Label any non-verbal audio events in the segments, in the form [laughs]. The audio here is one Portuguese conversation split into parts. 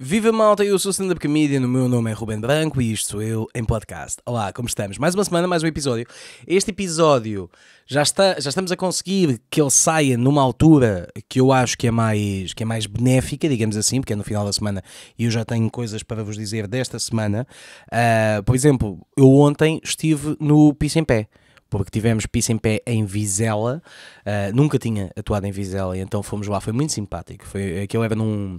Viva malta, eu sou o Stand Up Comedian, o meu nome é Ruben Branco e isto sou eu em podcast. Olá, como estamos? Mais uma semana, mais um episódio. Este episódio já, está, já estamos a conseguir que ele saia numa altura que eu acho que é mais, que é mais benéfica, digamos assim, porque é no final da semana e eu já tenho coisas para vos dizer desta semana. Uh, por exemplo, eu ontem estive no Piso em Pé porque tivemos piso em Pé em Vizela, uh, nunca tinha atuado em Vizela, e então fomos lá, foi muito simpático. Foi, aquilo era num,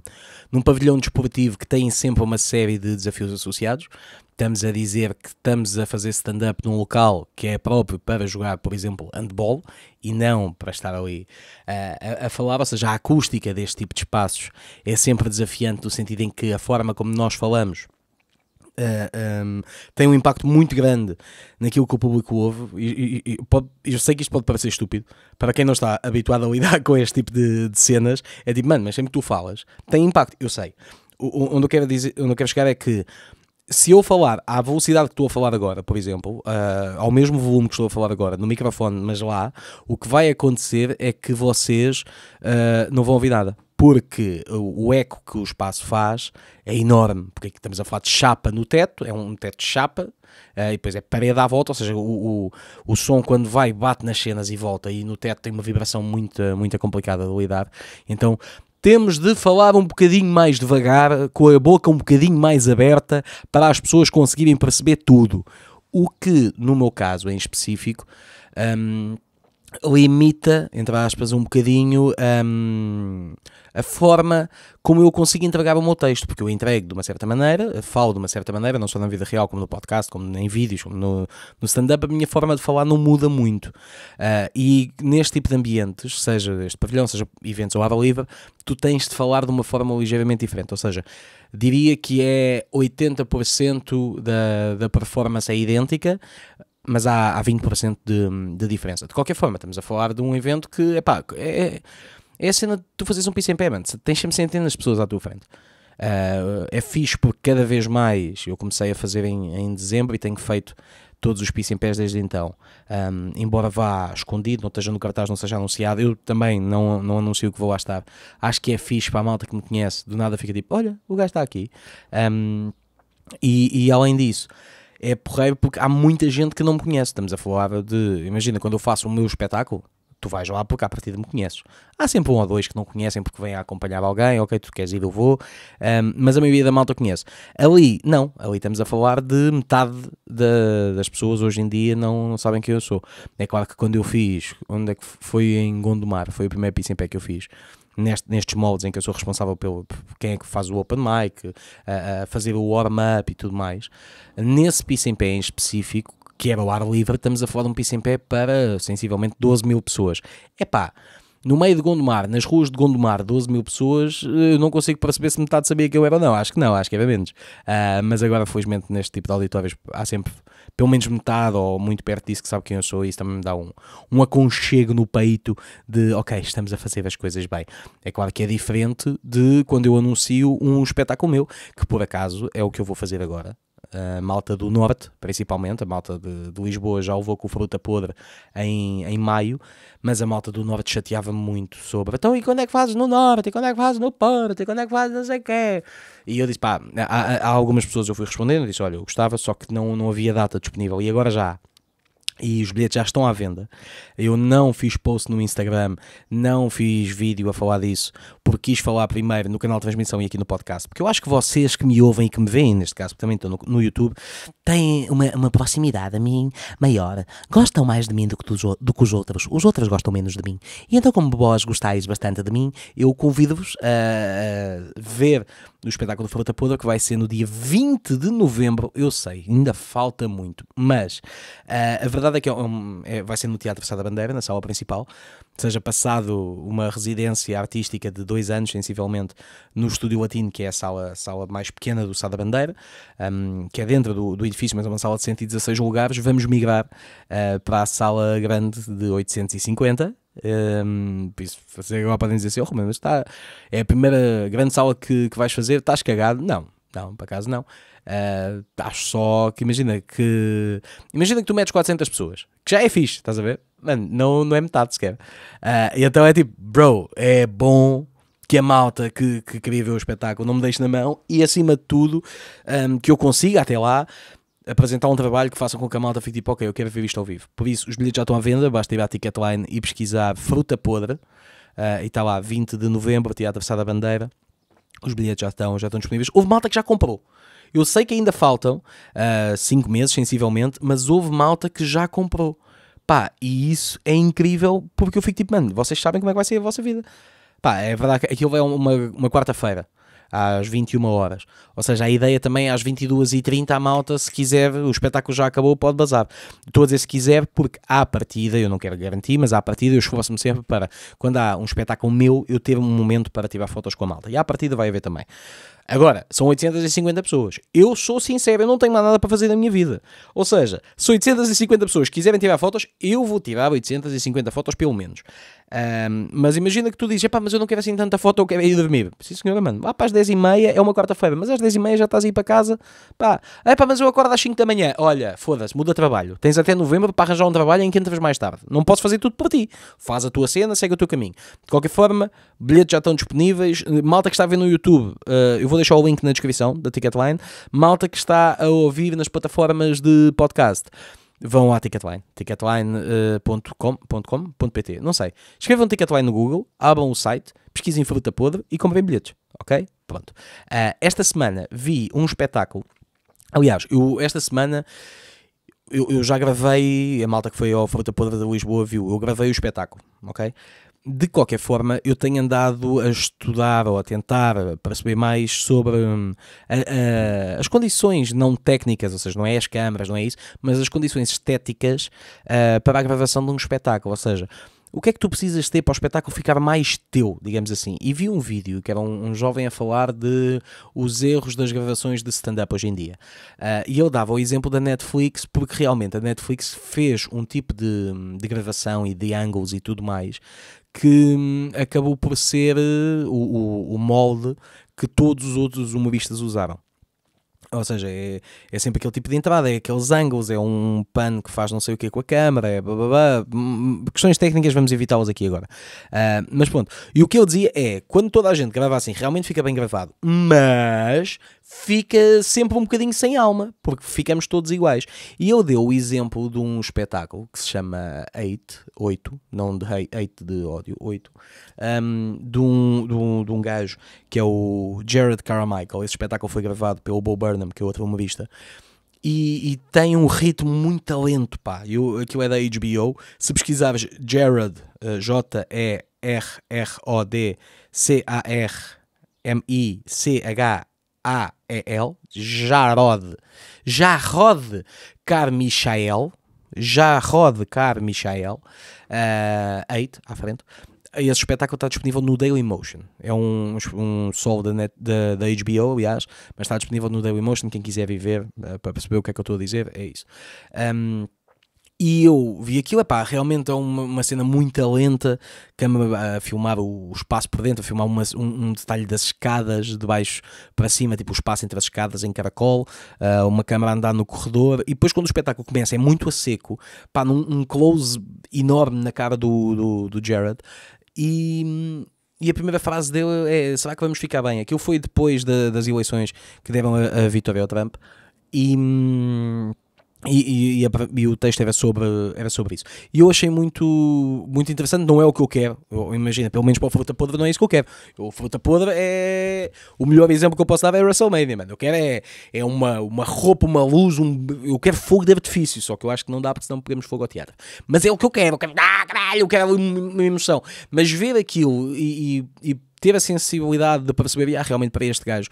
num pavilhão desportivo que tem sempre uma série de desafios associados. Estamos a dizer que estamos a fazer stand-up num local que é próprio para jogar, por exemplo, handball, e não para estar ali uh, a, a falar, ou seja, a acústica deste tipo de espaços é sempre desafiante no sentido em que a forma como nós falamos Uh, eh, um, ehm, tem um impacto muito grande naquilo que o público ouve. E, e, e pode, eu sei que isto pode parecer estúpido para quem não está habituado a lidar [laughs] com este tipo de, de cenas. É tipo, mano, mas sempre que tu falas, tem impacto. Eu sei. O, onde, eu quero dizer, onde eu quero chegar é que se eu falar à velocidade que estou a falar agora, por exemplo, uh, ao mesmo volume que estou a falar agora, no microfone, mas lá, o que vai acontecer é que vocês uh, não vão ouvir nada porque o eco que o espaço faz é enorme, porque aqui estamos a falar de chapa no teto, é um teto de chapa, eh, e depois é parede à volta, ou seja, o, o, o som quando vai bate nas cenas e volta, e no teto tem uma vibração muito, muito complicada de lidar, então temos de falar um bocadinho mais devagar, com a boca um bocadinho mais aberta, para as pessoas conseguirem perceber tudo. O que, no meu caso em específico, hum, limita, entre aspas, um bocadinho um, a forma como eu consigo entregar o meu texto, porque eu entrego de uma certa maneira, falo de uma certa maneira, não só na vida real, como no podcast, como em vídeos, como no, no stand-up, a minha forma de falar não muda muito. Uh, e neste tipo de ambientes, seja este pavilhão, seja eventos ou ar livre, tu tens de falar de uma forma ligeiramente diferente, ou seja, diria que é 80% da, da performance é idêntica, mas há, há 20% de, de diferença. De qualquer forma, estamos a falar de um evento que epá, é, é, é a cena de tu fazeres um piece payment, tens sempre centenas de pessoas à tua frente. Uh, é fixe porque cada vez mais eu comecei a fazer em, em dezembro e tenho feito todos os piece pés desde então. Um, embora vá escondido, não esteja no cartaz, não seja anunciado, eu também não, não anuncio que vou lá estar. Acho que é fixe para a malta que me conhece, do nada fica tipo: olha, o gajo está aqui. Um, e, e além disso é porreiro porque há muita gente que não me conhece. Estamos a falar de. Imagina, quando eu faço o meu espetáculo, tu vais lá porque à partida me conheces. Há sempre um ou dois que não conhecem porque vêm a acompanhar alguém, ok, tu queres ir, eu vou, um, mas a maioria da malta conhece. Ali, não, ali estamos a falar de metade da, das pessoas hoje em dia não, não sabem quem eu sou. É claro que quando eu fiz, onde é que foi em Gondomar, foi o primeiro piso em pé que eu fiz neste, nestes moldes em que eu sou responsável pelo quem é que faz o open mic, a, a fazer o warm-up e tudo mais, nesse piso em pé em específico, que era é o ar livre, estamos a falar de um piso em pé para sensivelmente 12 mil pessoas. É pá no meio de Gondomar, nas ruas de Gondomar, 12 mil pessoas, eh, eu não consigo perceber se metade sabia que eu era ou não. Acho que não, acho que era menos. Uh, mas agora, felizmente, neste tipo de auditórios há sempre pelo menos metade ou muito perto disso que sabe quem eu sou e isso também me dá um, um aconchego no peito de, ok, estamos a fazer as coisas bem. É claro que é diferente de quando eu anuncio um espetáculo meu, que por acaso é o que eu vou fazer agora a malta do norte, principalmente, a malta de, de, Lisboa já levou com fruta podre em, em maio, mas a malta do norte chateava muito sobre então e quando é que fazes no norte, e quando é que fazes no Porto, e quando é que fazes não sei o quê. E eu disse, pá, há, há algumas pessoas eu fui respondendo, eu disse, olha, eu gostava, só que não, não havia data disponível, e agora já há e os bilhetes já estão à venda. Eu não fiz post no Instagram, não fiz vídeo a falar disso, porque quis falar primeiro no canal de transmissão e aqui no podcast. Porque eu acho que vocês que me ouvem e que me veem, neste caso, porque também estou no, no YouTube, têm uma, uma, proximidade a mim maior. Gostam mais de mim do que, dos, do que os outros. Os outros gostam menos de mim. E então, como vós gostais bastante de mim, eu convido-vos a, a ver do espetáculo do Fruta Podre, que vai ser no dia 20 de novembro. Eu sei, ainda falta muito, mas uh, a verdade é que é um, é, vai ser no Teatro Sá Sada Bandeira, na sala principal, seja passado uma residência artística de dois anos, sensivelmente, no Estúdio Latino, que é a sala, sala mais pequena do Sada Bandeira, um, ah, que é dentro do, do, edifício, mas é uma sala de 116 lugares. Vamos migrar uh, para a sala grande de 850 um, isso, agora podem dizer assim, oh, Romano, mas está, é a primeira grande sala que, que vais fazer, estás cagado? Não, não, por acaso não. Uh, acho só que imagina que imagina que tu metes 400 pessoas, que já é fixe, estás a ver? Mano, não, não é metade sequer. Uh, então é tipo, bro, é bom que a malta que, que queria ver o espetáculo não me deixe na mão e acima de tudo um, que eu consiga até lá apresentar um trabalho que faça com que a malta fique tipo, ok, eu quero ver isto ao vivo. Por isso, os bilhetes já estão à venda, basta ir à Ticketline e pesquisar Fruta Podre, uh, e está lá 20 de novembro, Teatro Sá a Bandeira. Os bilhetes já estão, já estão disponíveis. Houve malta que já comprou. Eu sei que ainda faltam 5 uh, eh, meses, sensivelmente, mas houve malta que já comprou. Pá, e isso é incrível porque eu fico tipo, mano, vocês sabem como é que vai ser a vossa vida. Pá, é verdade que aquilo é uma, uma quarta-feira às 21 horas. Ou seja, a ideia também é às 22h30 a malta, se quiser, o espetáculo já acabou, pode bazar. Estou a dizer se quiser, porque à partida, eu não quero garantir, mas à partida eu esforço-me sempre para, quando há um espetáculo meu, eu ter um momento para tirar fotos com a malta. E à partida vai haver também. Agora, são 850 pessoas. Eu sou sincero, eu não tenho mais nada para fazer na minha vida. Ou seja, se 850 pessoas quiserem tirar fotos, eu vou tirar 850 fotos pelo menos. Um, mas imagina que tu dizes, mas eu não quero assim tanta foto, eu quero ir dormir. Sim, senhora, mano, lá para as 10 e meia é uma quarta-feira, mas às 10 e meia já estás a ir para casa, pá, é pá, mas eu acordo às 5 da manhã. Olha, foda-se, muda trabalho. Tens até novembro para arranjar um trabalho em que entras mais tarde. Não posso fazer tudo por ti. Faz a tua cena, segue o teu caminho. De qualquer forma, bilhetes já estão disponíveis. Malta que está a ver no YouTube, uh, eu vou deixar o link na descrição da Ticketline. Malta que está a ouvir nas plataformas de podcast vão à Ticketline, ticketline.com.pt, eh, não sei. Escrevam Ticketline no Google, abram o site, pesquisem fruta podre e comprem bilhetes, ok? Pronto. Uh, esta semana vi um espetáculo, aliás, eu, esta semana... Eu, eu, já gravei, a malta que foi ao Fruta Podre de Lisboa viu, eu gravei o espetáculo, ok? De qualquer forma, eu tenho andado a estudar ou a tentar perceber mais sobre hum, a, a, as condições não técnicas, ou seja, não é as câmaras, não é isso, mas as condições estéticas uh, para a gravação de um espetáculo. Ou seja, o que é que tu precisas ter para o espetáculo ficar mais teu, digamos assim? E vi um vídeo que era um, um jovem a falar de os erros das gravações de stand-up hoje em dia. Uh, e eu dava o exemplo da Netflix, porque realmente a Netflix fez um tipo de, de gravação e de ângulos e tudo mais que hum, acabou por ser eh, o, o, o molde que todos os outros humoristas usaram. Ou seja, é, é, sempre aquele tipo de entrada, é aqueles ângulos, é um pano que faz não sei o que com a câmera, é blá, blá, blá. Hum, questões técnicas vamos evitá-las aqui agora. Uh, mas pronto, e o que eu dizia é, quando toda a gente grava assim, realmente fica bem gravado, mas fica sempre um bocadinho sem alma, porque ficamos todos iguais. E eu dei o exemplo de um espetáculo que se chama 8, 8 não de hate, 8 de ódio, 8, um, de, um, de, um, de um gajo que é o Jared Carmichael. Esse espetáculo foi gravado pelo Bo Burns, Burnham, que é outra humorista. E, e, tem um ritmo muito lento, pá. Eu, aquilo é da HBO. Se pesquisares Jared, uh, eh, J-E-R-R-O-D-C-A-R-M-I-C-H-A-E-L, Jarod, Jarod Carmichael, Jarod Carmichael, uh, eh, 8 à frente, esse espetáculo está disponível no Dailymotion. É um, um solo da, net, da, da HBO, aliás, mas está disponível no Dailymotion. Quem quiser viver eh, para perceber o que é que eu estou a dizer, é isso. Um, e eu vi aquilo, é pá, realmente é uma, uma cena muito lenta, câmara a ah, filmar o espaço por dentro, a filmar uma, um, um, detalhe das escadas de baixo para cima, tipo o espaço entre as escadas em caracol, uh, uma câmera a andar no corredor, e depois quando o espetáculo começa é muito a seco, pá, num um close enorme na cara do, do, do Jared, e, e a primeira frase dele é: será que vamos ficar bem? Aquilo foi depois de, das eleições que deram a, a vitória ao Trump. E. Hum, e, e, e, o texto era sobre, era sobre isso. E eu achei muito, muito interessante, não é o que eu quero. Eu, imagina, pelo menos para o Fruta Podre não é isso que eu quero. O Fruta Podre é. O melhor exemplo que eu posso dar é WrestleMania, mano. Eu quero é, é uma, uma roupa, uma luz, um, eu quero fogo de artifício, só que eu acho que não dá porque senão pegamos fogo ao teatro. Mas é o que eu quero, eu quero, ah, caralho, eu quero uma emoção. Mas ver aquilo e, e, e ter a sensibilidade de perceber, ah, realmente para este gajo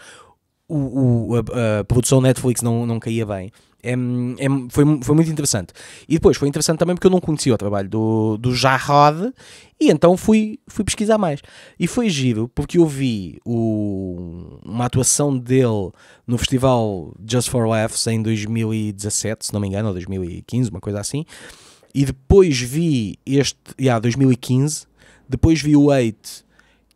o, o a, a, produção Netflix não, não caía bem. É, é, foi, foi muito interessante. E depois foi interessante também porque eu não conhecia o trabalho do, do Jarrod e então fui, fui pesquisar mais. E foi giro porque eu vi o, uma atuação dele no festival Just for Laughs em 2017, se não me engano, ou 2015, uma coisa assim. E depois vi este, yeah, 2015, depois vi o 8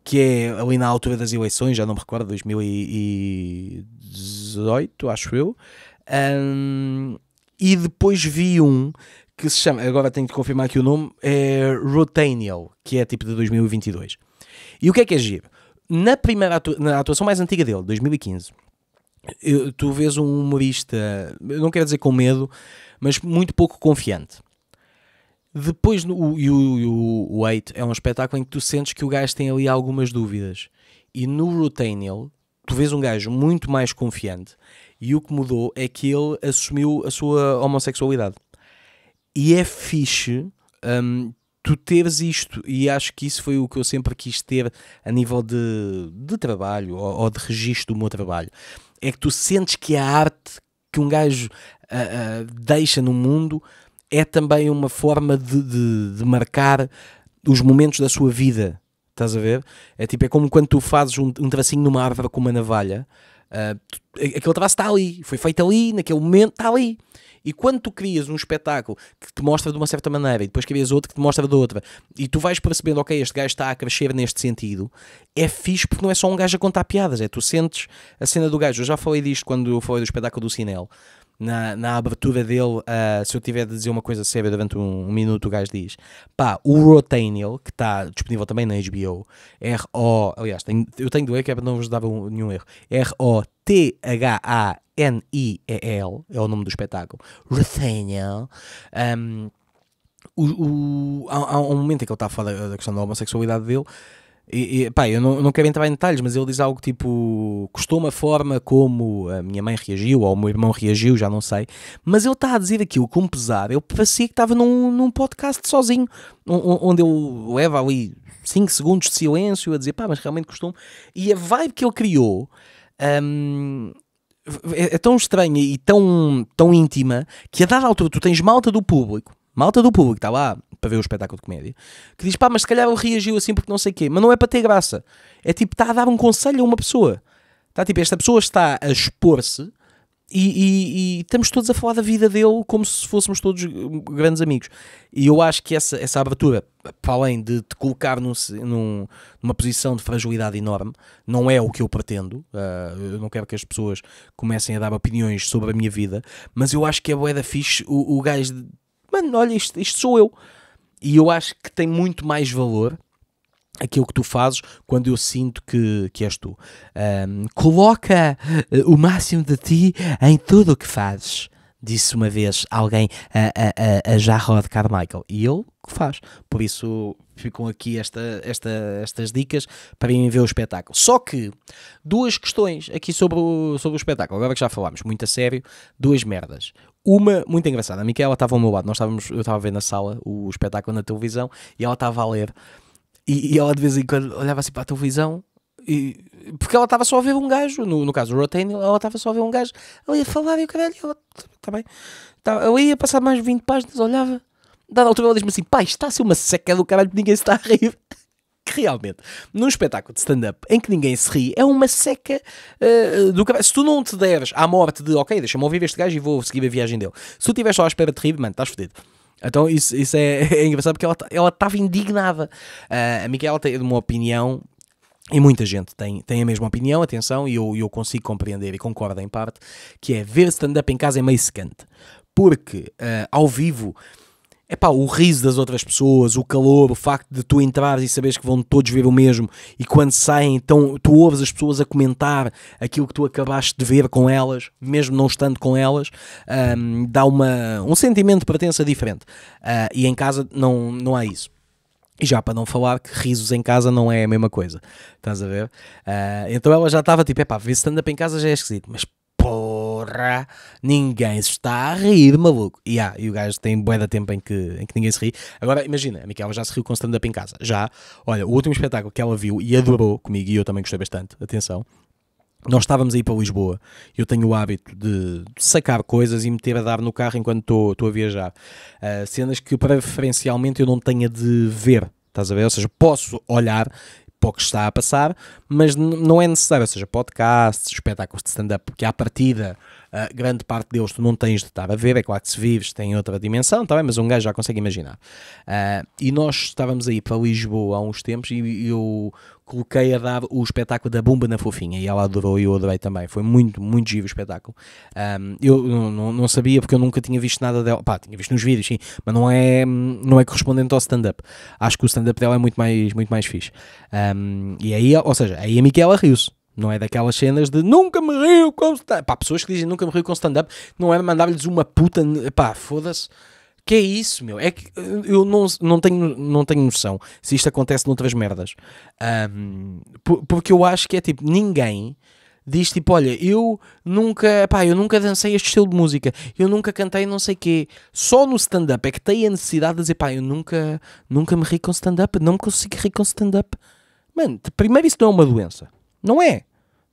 que é ali na altura das eleições, já não me recordo, 2018, acho eu. Um, e depois vi um que se chama, agora tenho de confirmar aqui o nome, é Rotaniel, que é tipo de 2022. E o que é que é giro? Na primeira na atuação mais antiga dele, 2015, eu, tu vês um humorista, não quero dizer com medo, mas muito pouco confiante. Depois, no, e o, o, Eight é um espetáculo em que tu sentes que o gajo tem ali algumas dúvidas. E no Rotaniel, tu vês um gajo muito mais confiante e o que mudou é que ele assumiu a sua homossexualidade. E é fixe um, tu teres isto. E acho que isso foi o que eu sempre quis ter a nível de, de trabalho ou, ou de registro do meu trabalho. É que tu sentes que a arte que um gajo uh, uh, deixa no mundo é também uma forma de, de, de, marcar os momentos da sua vida. Estás a ver? É tipo, é como quando tu fazes um, um tracinho numa árvore com uma navalha Uh, aquele traço está ali, foi feito ali, naquele momento está ali. E quando tu crias um espetáculo que te mostra de uma certa maneira e depois crias outro que te mostra de outra, e tu vais percebendo, ok, este gajo está a crescer neste sentido, é fixe porque não é só um gajo a contar piadas, é tu sentes a cena do gajo. Eu já falei disto quando eu falei do espetáculo do Cinel na, na abertura dele, uh, se eu tiver de dizer uma coisa séria durante um, um, minuto, o gajo diz: pá, o Rotaniel que está disponível também na HBO, R-O, aliás, tenho, eu tenho doer que é para não vos dar um, nenhum erro, R-O-T-H-A-N-I-E-L, é o nome do espetáculo, Rotaniel Um, o, o, há, há, um momento em que ele está a falar da questão da homossexualidade dele e, e, pá, eu não, não quero entrar em detalhes, mas ele diz algo tipo: custou a forma como a minha mãe reagiu, ou o meu irmão reagiu, já não sei. Mas ele está a dizer aquilo com pesar. Eu parecia que estava num, num podcast sozinho, onde eu levo ali 5 segundos de silêncio a dizer: pá, mas realmente custou E a vibe que ele criou. Hum, é, é tão estranha e tão, tão íntima que a dada altura tu tens malta do público, malta do público, está lá para ver o espetáculo de comédia, que diz, pá, mas se calhar ele reagiu assim porque não sei o quê, mas não é para ter graça. É tipo, está a dar um conselho a uma pessoa. Está tipo, esta pessoa está a expor-se e, e, e, estamos todos a falar da vida dele como se fôssemos todos hum, grandes amigos. E eu acho que essa, essa abertura, para além de te colocar num, num, numa posição de fragilidade enorme, não é o que eu pretendo. Uh, eu não quero que as pessoas comecem a dar opiniões sobre a minha vida, mas eu acho que é boeda fixe o, o gajo de, mano, olha, isto, isto sou eu e eu acho que tem muito mais valor aquilo que tu fazes quando eu sinto que, que és tu. Um, coloca eh, o máximo de ti em tudo o que fazes. Disse uma vez alguém a, a, a, a Jarrod Carmichael. E ele que faz. Por isso ficam aqui esta, esta, estas dicas para irem ver o espetáculo. Só que duas questões aqui sobre o, sobre o espetáculo, agora que já falámos, muito a sério, duas merdas. Uma muito engraçada. A Micaela estava ao meu lado, nós estávamos, eu estava a ver na sala o espetáculo na televisão e ela estava a ler. E, e, ela de vez em quando olhava assim para a televisão e, porque ela estava só a ver um gajo, no, no caso o Rotaniel, ela estava só a ver um gajo ela ia falar e o caralho, ela, tá, eu tá, ia passar mais 20 páginas, olhava. Dada altura ela diz-me assim: pá, está a ser uma seca do caralho, ninguém se está a rir realmente, num espetáculo de stand-up em que ninguém se ri, é uma seca uh, do cabelo. Se tu não te deres à morte de, ok, deixa-me ouvir este gajo e vou seguir a viagem dele. Se tu estiver só à espera de rir, mano, estás fodido. Então isso, isso é, [laughs] é engraçado porque ela tá, estava indignada. Uh, a Miquela tem uma opinião e muita gente tem, tem a mesma opinião, atenção, e eu, eu consigo compreender e concordo em parte, que é ver stand-up em casa é meio secante. Porque uh, ao vivo é pá, o riso das outras pessoas, o calor, o facto de tu entrares e saberes que vão todos ver o mesmo e quando saem, então tu ouves as pessoas a comentar aquilo que tu acabaste de ver com elas, mesmo não estando com elas, um, dá uma, um sentimento de pertença diferente. Uh, e em casa não, não há isso. E já para não falar que risos em casa não é a mesma coisa. Estás a ver? Uh, então ela já estava tipo, é pá, ver stand-up em casa já é esquisito, mas pô, ninguém se está a rir, maluco. E, ah, e o gajo tem bué da tempo em que, em que ninguém se ri. Agora, imagina, a Micaela já se riu com stand-up em casa. Já, olha, o último espetáculo que ela viu e adorou comigo, e eu também gostei bastante, atenção, nós estávamos aí para Lisboa. Eu tenho o hábito de sacar coisas e meter a dar no carro enquanto estou a viajar. Uh, cenas que preferencialmente eu não tenha de ver. Estás a ver? Ou seja, posso olhar pouco está a passar, mas não é necessário, ou seja, podcasts, espetáculos de stand-up, porque à partida, uh, grande parte deles tu não tens de estar a ver, é claro que se vives tem outra dimensão, tá bem, mas um gajo já consegue imaginar. Uh, e nós estávamos aí para Lisboa há uns tempos e, e eu coloquei a dar o espetáculo da Bumba na Fofinha e ela adorou e eu adorei também. Foi muito, muito giro o espetáculo. Um, eu não, não, sabia porque eu nunca tinha visto nada dela. Pá, tinha visto nos vídeos, sim, mas não é, não é correspondente ao stand-up. Acho que o stand-up dela é muito mais, muito mais fixe. Um, e aí, ou seja, aí a Miquela riu-se. Não é daquelas cenas de nunca me riu com stand-up. Pá, pessoas que dizem nunca me riu com stand-up, não é mandar-lhes uma puta. Pá, foda-se. Que é isso, meu? É que eu não, não, tenho, não tenho noção se isto acontece noutras merdas. Um, porque eu acho que é tipo, ninguém diz tipo, olha, eu nunca, pá, eu nunca dancei este estilo de música, eu nunca cantei não sei quê. Só no stand-up é que tem a necessidade de dizer, pá, eu nunca, nunca me ri com stand-up, não me consigo rir com stand-up. Mano, primeiro isso não é uma doença. Não é.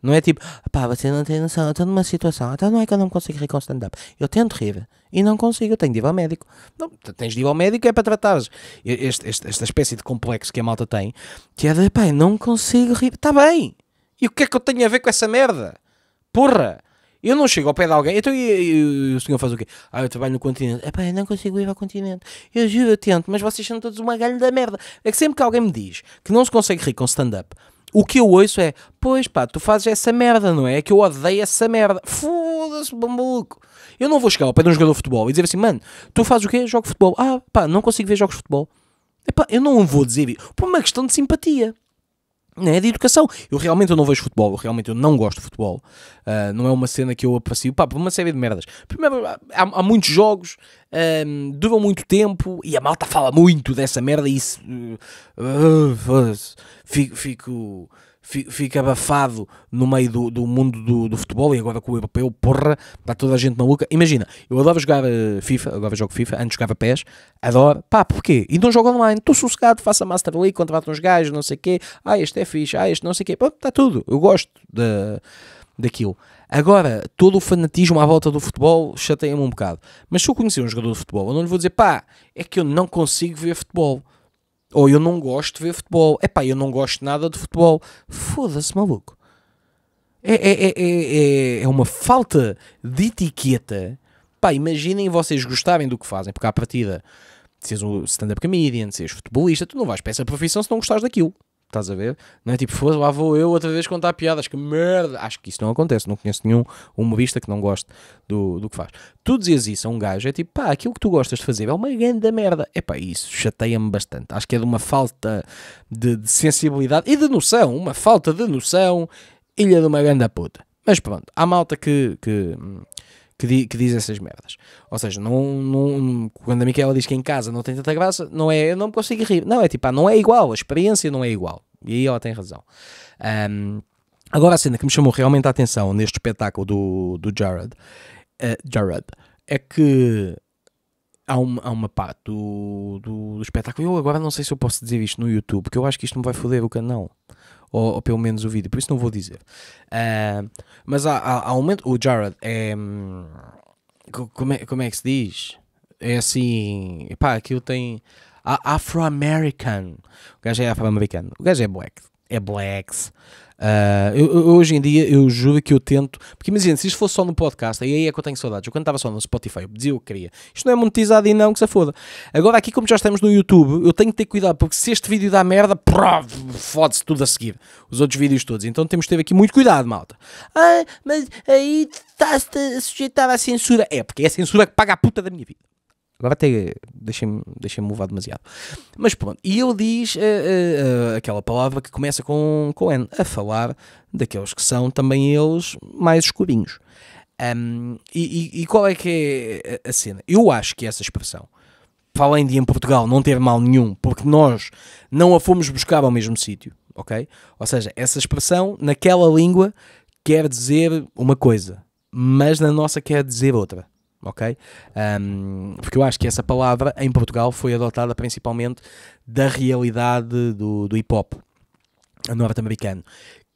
Não é tipo, pá, você não tem noção, eu estou numa situação, ah, então não é que eu não consigo rir com stand-up. Eu tento rir e não consigo, eu tenho de ir ao médico. Não, tens de ir ao médico é para tratares este, este, esta espécie de complexo que a malta tem, que é de, pá, não consigo rir, está bem. E o que é que eu tenho a ver com essa merda? Porra! Eu não chego ao pé de alguém. Então e, o senhor faz o quê? Ah, eu trabalho no continente. É pá, eu não consigo ir ao continente. Eu juro, eu tento, mas vocês são todos uma galha da merda. É que sempre que alguém me diz que não se consegue rir com stand-up, o que eu ouço é, pois pá, tu fazes essa merda, não é? Que eu odeio essa merda. Foda-se, maluco. Eu não vou chegar ao pé de um jogador de futebol e dizer assim, mano, tu fazes o quê? Jogo futebol. Ah, pá, não consigo ver jogos de futebol. Epá, eu não vou dizer por uma questão de simpatia não é de educação. Eu realmente eu não vejo futebol, eu realmente eu não gosto de futebol. Uh, não é uma cena que eu aprecio. Pá, por uma série de merdas. Primeiro, há, há muitos jogos, duram muito tempo e a malta fala muito dessa merda e isso. Uh, fico. fico fica abafado no meio do, do mundo do, do, futebol e agora com o europeu, porra, está toda a gente maluca. Imagina, eu adoro jogar eh, FIFA, agora jogo FIFA, antes jogava PES, adoro, pá, porquê? E não jogo online, estou sossegado, faço a Master League, contrato uns gajos, não sei o quê, ah, este é fixe, ah, este não sei o quê, pá, está tudo, eu gosto da daquilo. Agora, todo o fanatismo à volta do futebol chateia-me um bocado. Mas se eu conhecer um jogador de futebol, eu não lhe vou dizer, pá, é que eu não consigo ver futebol. Ou eu não gosto de ver futebol. é Epá, eu não gosto nada de futebol. Foda-se, maluco. É, é, é, é, uma falta de etiqueta. Pá, imaginem vocês gostarem do que fazem, porque à partida, se és um stand-up comedian, se és futebolista, tu não vais para essa profissão se não gostares daquilo. Estás a ver? Não é tipo, foda lá vou eu outra vez contar piadas, que merda! Acho que isso não acontece, não conheço nenhum humorista que não goste do, do que faz. Tu dizias isso a um gajo, é tipo, pá, aquilo que tu gostas de fazer é uma grande merda. É pá, isso chateia-me bastante. Acho que é de uma falta de, de, sensibilidade e de noção, uma falta de noção, ilha de uma grande puta. Mas pronto, há malta que, que hum, que, di, que diz essas merdas. Ou seja, não, não, quando a Miquela diz que em casa não tem tanta graça, não é eu não consigo rir. Não, é tipo, ah, não é igual, a experiência não é igual. E aí ela tem razão. Um, agora a cena que me chamou realmente a atenção neste espetáculo do, do Jared, uh, Jared é que há uma, há uma parte do, do, do, espetáculo. Eu agora não sei se eu posso dizer isto no YouTube, porque eu acho que isto me vai foder o canal ou, ou, pelo menos o vídeo, por isso não vou dizer. Uh, mas há, há, há um momento, o Jared é. Hum, como é, como é que se diz? É assim. Pá, aquilo tem. Afro-American. O gajo é afro-americano. O gajo é black. É blacks. Uh, eu, eu, hoje em dia, eu juro que eu tento. Porque imagina, se isto fosse só no podcast, aí é que eu tenho saudades. Eu quando estava só no Spotify, eu dizia o que queria. Isto não é monetizado e não, que se foda. Agora, aqui, como já estamos no YouTube, eu tenho que ter cuidado, porque se este vídeo dá merda, fode-se tudo a seguir. Os outros vídeos todos. Então temos que ter aqui muito cuidado, malta. Ah, mas aí está sujeitado à censura. É, porque é a censura que paga a puta da minha vida. Agora até deixei-me deixei demasiado. Mas pronto, e ele diz uh, uh, uh, aquela palavra que começa com, com N, a falar daqueles que são também eles mais escurinhos. Um, e, e, e, qual é que é a cena? Eu acho que essa expressão, para além de em Portugal não ter mal nenhum, porque nós não a fomos buscar ao mesmo sítio, ok? Ou seja, essa expressão naquela língua quer dizer uma coisa, mas na nossa quer dizer outra ok? Um, porque eu acho que essa palavra em Portugal foi adotada principalmente da realidade do, do hip hop norte-americano.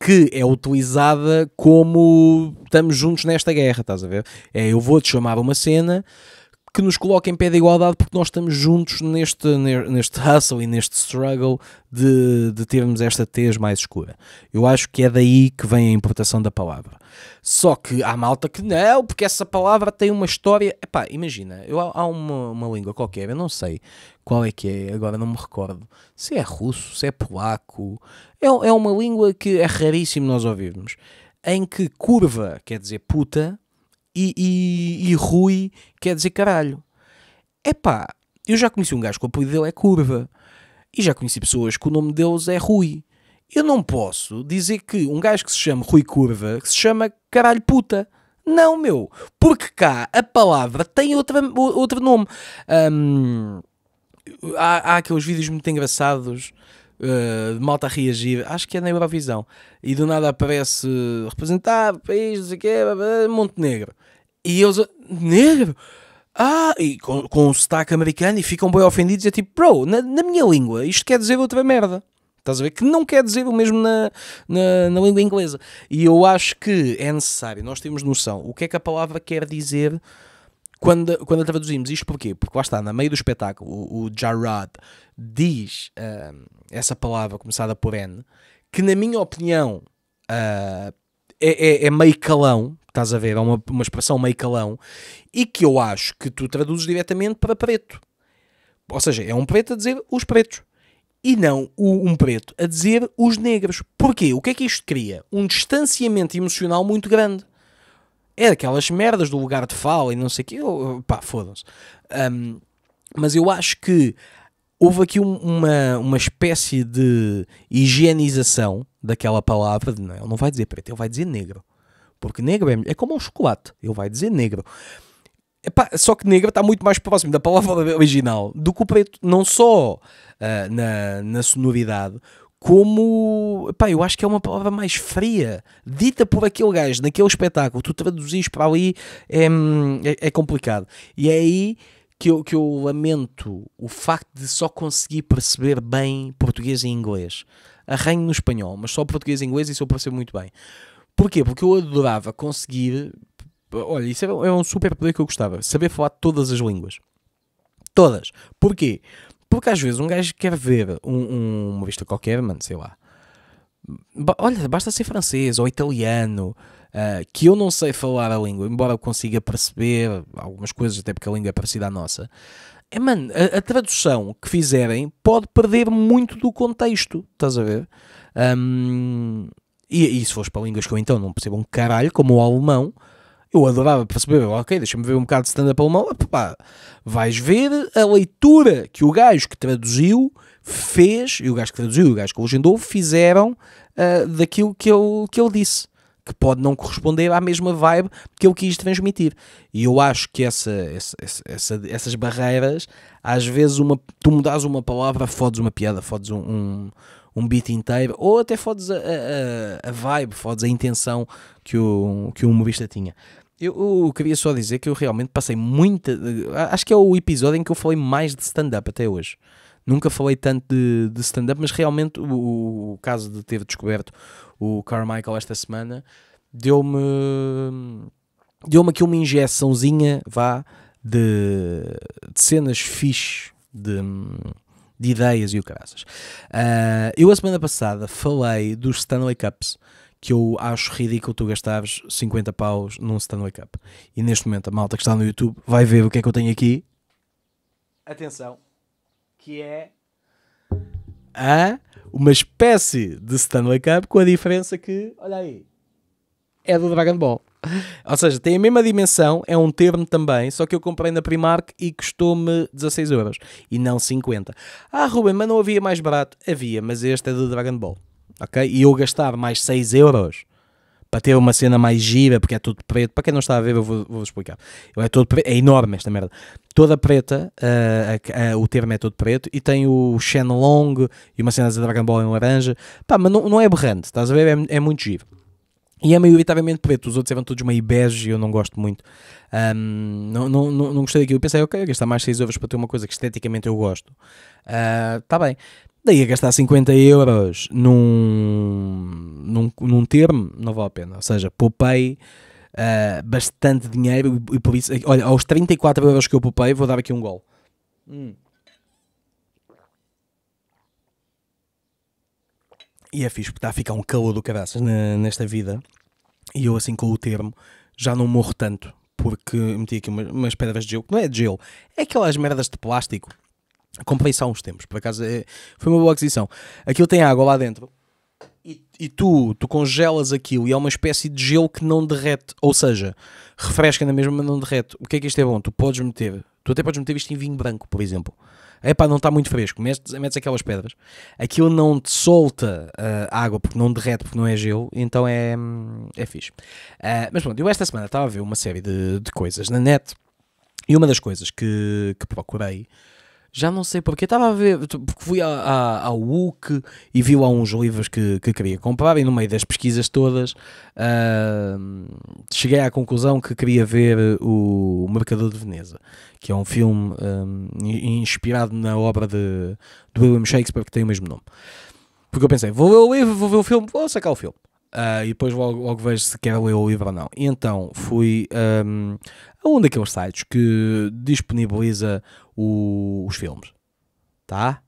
Que é utilizada como estamos juntos nesta guerra, estás a ver? É, eu vou-te chamar uma cena, que nos coloca em pé de igualdade porque nós estamos juntos neste, neste hustle e neste struggle de, de termos esta tez mais escura. Eu acho que é daí que vem a importação da palavra. Só que há malta que não, porque essa palavra tem uma história. Epá, imagina, eu, há uma, uma língua qualquer, eu não sei qual é que é, agora não me recordo. Se é russo, se é polaco, é, é uma língua que é raríssimo nós ouvirmos. Em que curva quer dizer puta e, e, e Rui quer dizer caralho. Epá, eu já conheci um gajo que o apelido dele é Curva. E já conheci pessoas que o nome deles é Rui. Eu não posso dizer que um gajo que se chama Rui Curva, que se chama caralho puta. Não, meu. Porque cá a palavra tem outra, outro nome. há, há aqueles vídeos muito engraçados eh, malta a reagir, acho que é na Eurovisão, e do nada aparece representar representado, país, não sei o quê, Montenegro. E eles, negro? Ah, e com, com um sotaque americano e ficam bem ofendidos. e É tipo, bro, na, na, minha língua isto quer dizer outra merda. Estás a ver? Que não quer dizer o mesmo na, na, na, língua inglesa. E eu acho que é necessário nós temos noção o que é que a palavra quer dizer quando, quando traduzimos isto, porquê? Porque lá está, no meio do espetáculo, o, o Jarrod diz uh, essa palavra começada por N, que na minha opinião uh, é, é, é, meio calão, estás a ver? É uma, uma expressão meio calão, e que eu acho que tu traduzes diretamente para preto. Ou seja, é um preto a dizer os pretos. E não o, um preto a dizer os negros. Porquê? O que é que isto cria? Um distanciamento emocional muito grande é daquelas merdas do lugar de fala e não sei o que, pá, fodam-se. Um, mas eu acho que houve aqui um, uma, uma espécie de higienização daquela palavra, não, ele não vai dizer preto, ele vai dizer negro. Porque negro é, é como um chocolate, ele vai dizer negro. Epá, só que negro está muito mais próximo da palavra [laughs] original do que o preto, não só uh, na, na sonoridade, como. Pá, eu acho que é uma palavra mais fria, dita por aquele gajo naquele espetáculo, tu traduzis para ali é, hum, é, é, complicado. E é aí que eu, que eu lamento o facto de só conseguir perceber bem português e inglês. Arranho no espanhol, mas só português e inglês isso eu percebo muito bem. Porquê? Porque eu adorava conseguir. Olha, isso é, é um super poder que eu gostava, saber falar todas as línguas. Todas. Porquê? Porque às vezes um gajo quer ver um, um, uma vista qualquer, mano, sei lá. Ba olha, basta ser francês ou italiano, uh, que eu não sei falar a língua, embora eu consiga perceber algumas coisas, até porque a língua é parecida à nossa. É, mano, a, a tradução que fizerem pode perder muito do contexto, estás a ver? Um, e, e se fores para línguas que eu então não percebo um caralho, como o alemão, eu adorava para saber, ok, deixa-me ver um bocado de stand-up alemão, pá, vais ver a leitura que o gajo que traduziu fez, e o gajo que traduziu e o gajo que legendou fizeram uh, daquilo que ele, que ele disse, que pode não corresponder à mesma vibe que ele quis transmitir. E eu acho que essa, essa, essa essas barreiras, às vezes uma, tu mudas uma palavra, fodes uma piada, fodes um, um um beat inteiro, ou até fodes a, a, a, vibe, fodes a intenção que o, que o humorista tinha. Eu, eu, queria só dizer que eu realmente passei muita. Eh, acho que é o episódio em que eu falei mais de stand-up até hoje. Nunca falei tanto de, de stand-up, mas realmente o, o, caso de ter descoberto o Carmichael esta semana deu-me. deu-me aqui uma injeçãozinha, vá, de, de cenas fixe, de, de ideias e o caraças. Uh, eu, a semana passada, falei dos Stanley Cups que eu acho ridículo tu gastares 50 paus num Stanley Cup. E neste momento a malta que está no YouTube vai ver o que é que eu tenho aqui. Atenção, que é a uma espécie de Stanley Cup com a diferença que, olha aí, é do Dragon Ball. Ou seja, tem a mesma dimensão, é um termo também, só que eu comprei na Primark e custou-me 16 euros e não 50. Ah, Ruben, mas não havia mais barato? Havia, mas este é do Dragon Ball ok? E eu gastar mais 6 euros para ter uma cena mais gira, porque é tudo preto. Para quem não está a ver, eu vou, vou explicar. É, todo preto, é enorme esta merda. Toda preta, uh, uh, uh, o termo é todo preto, e tem o Shenlong e uma cena de Dragon Ball em laranja. Pá, mas não, não é aberrante, estás a ver? É, é muito giro. E é maioritariamente preto, os outros eram todos meio bege e eu não gosto muito. Um, não, não, não, não gostei daquilo. Eu pensei, ok, gastar mais 6 euros para ter uma coisa que esteticamente eu gosto. Está ah, bem. Daí a gastar 50 euros num, num, num termo, não vale a pena. Ou seja, poupei uh, bastante dinheiro e, e, por isso, olha, aos 34 euros que eu poupei, vou dar aqui um gol. Hum. E é fixe, porque está a ficar um calor do caraças nesta vida. E eu, assim com o termo, já não morro tanto. Porque meti aqui umas, umas pedras de gelo, que não é de gelo, é aquelas merdas de plástico Comprei isso há uns tempos, por acaso é, foi uma boa aquisição. Aquilo tem água lá dentro e, e, tu, tu congelas aquilo e é uma espécie de gelo que não derrete, ou seja, refresca na mesma, mas não derrete. O que é que isto é bom? Tu podes meter, tu até podes meter isto em vinho branco, por exemplo. É não está muito fresco, metes, metes aquelas pedras, aquilo não te solta uh, água porque não derrete, porque não é gelo, então é, é fixe. Uh, mas pronto, eu esta semana estava a ver uma série de, de coisas na net e uma das coisas que, que procurei já não sei porque estava a ver, porque fui à UC e vi lá uns livros que, que queria comprar e no meio das pesquisas todas uh, cheguei à conclusão que queria ver o Mercador de Veneza, que é um filme um, inspirado na obra de, de William Shakespeare que tem o mesmo nome. Porque eu pensei, vou ver o livro, vou ver o filme, vou sacar o filme. Uh, e depois logo, logo, vejo se quero ler o livro ou não. E então fui um, a um daqueles sites que disponibiliza o, os filmes. Tá?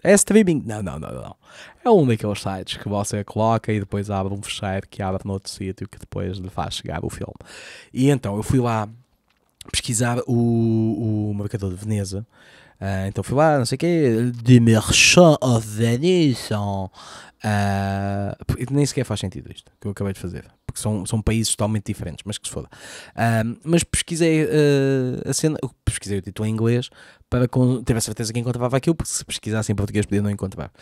É streaming? Não, não, não, não. É um daqueles sites que você coloca e depois abre um fecheiro que abre noutro sítio que depois lhe faz chegar o filme. E então eu fui lá pesquisar o, o Mercador de Veneza. Uh, então fui lá, não sei o quê, de Merchant of Venice. Uh, nem sequer faz sentido isto que eu acabei de fazer, porque são, são países totalmente diferentes, mas que se foda. Uh, mas pesquisei uh, a cena, pesquisei o título em inglês para ter a certeza que encontrava aquilo, porque se pesquisasse em português podia não encontrar.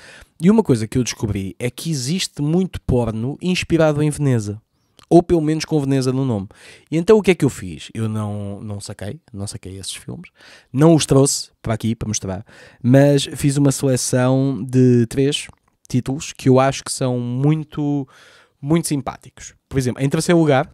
E uma coisa que eu descobri é que existe muito porno inspirado em Veneza. Ou pelo menos com Veneza no nome. E então o que é que eu fiz? Eu não, não saquei, não saquei esses filmes, não os trouxe para aqui para mostrar, mas fiz uma seleção de três títulos que eu acho que são muito, muito simpáticos. Por exemplo, em terceiro lugar,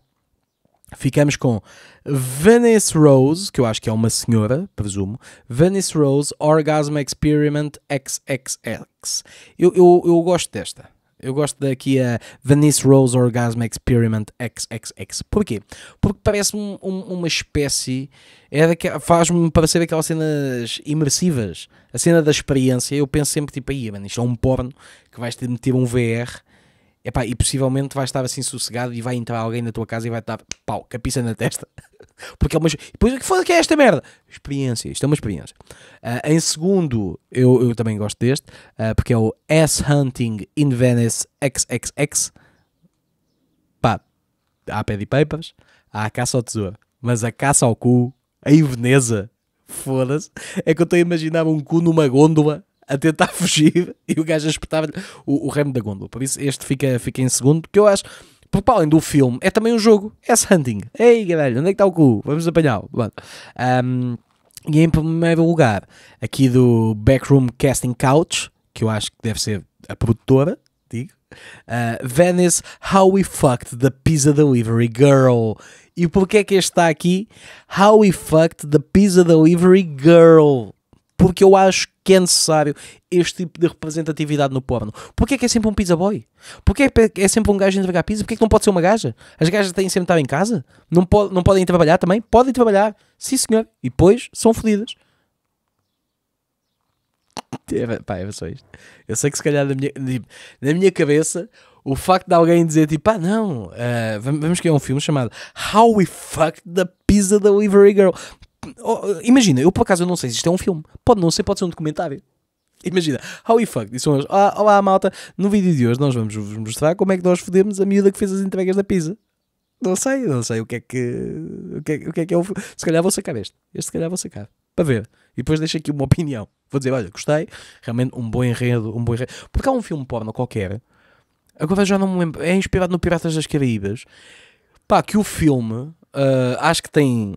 ficamos com Venice Rose, que eu acho que é uma senhora, presumo. Venice Rose Orgasm Experiment XXX. Eu, eu, eu gosto desta. Eu gosto daqui a Venice Rose Orgasm Experiment XXX. Porquê? Porque parece um, um, uma espécie. É Faz-me parecer aquelas cenas imersivas. A cena da experiência. Eu penso sempre tipo, aí, isto é um porno que vais ter de meter um VR Epá, e possivelmente vai estar assim sossegado e vai entrar alguém na tua casa e vai estar pau, capiça na testa. [laughs] Porque é uma. Depois, o é que foi que é esta merda? Experiência, isto é uma experiência. Uh, em segundo, eu, eu também gosto deste, uh, porque é o S Hunting in Venice XXX. Pá, há pé papers, há a caça ao tesouro, mas a caça ao cu em Veneza, foda-se, é que eu estou a imaginar um cu numa gôndola a tentar [laughs] fugir e o gajo a lhe o, o, remo da gôndola. Por isso, este fica, fica em segundo, porque eu acho. Porque para além do filme, é também um jogo. É hunting. Ei, galera, onde é que está o cu? Vamos apanhá-lo. Um, e em primeiro lugar, aqui do Backroom Casting Couch, que eu acho que deve ser a produtora, digo. Uh, Venice, How We Fucked the Pizza Delivery Girl. E porquê é que este está aqui? How We Fucked the Pizza Delivery Girl porque eu acho que é necessário este tipo de representatividade no porno. Porquê é que é sempre um pizza boy? Porquê é que é sempre um gajo a entregar pizza? Porquê é que não pode ser uma gaja? As gajas têm sempre de estar em casa? Não, não podem trabalhar também? Podem trabalhar, sim senhor. E depois são fodidas. pá, é só isto. Eu sei que se calhar na minha, tipo, na minha cabeça o facto de alguém dizer tipo, ah não, uh, vamos criar um filme chamado How We Fucked the Pizza Delivery Girl Oh, oh, imagina, eu por acaso não sei se isto é um filme. Pode não ser, pode ser um documentário. Imagina, how we fuck, disse hoje. Ah, olá malta, no vídeo de hoje nós vamos vos mostrar como é que nós fodemos a miúda que fez as entregas da pizza. Não sei, não sei o que é que. O que é, o que, é que é o. Se calhar vou sacar este. Este se calhar vou sacar. Para ver. E depois deixo aqui uma opinião. Vou dizer, olha, gostei. Realmente um bom enredo, um bom enredo. Porque há um filme porno qualquer. Agora já não me lembro. É inspirado no Piratas das Caraíbas. Pá, que o filme. Uh, acho que tem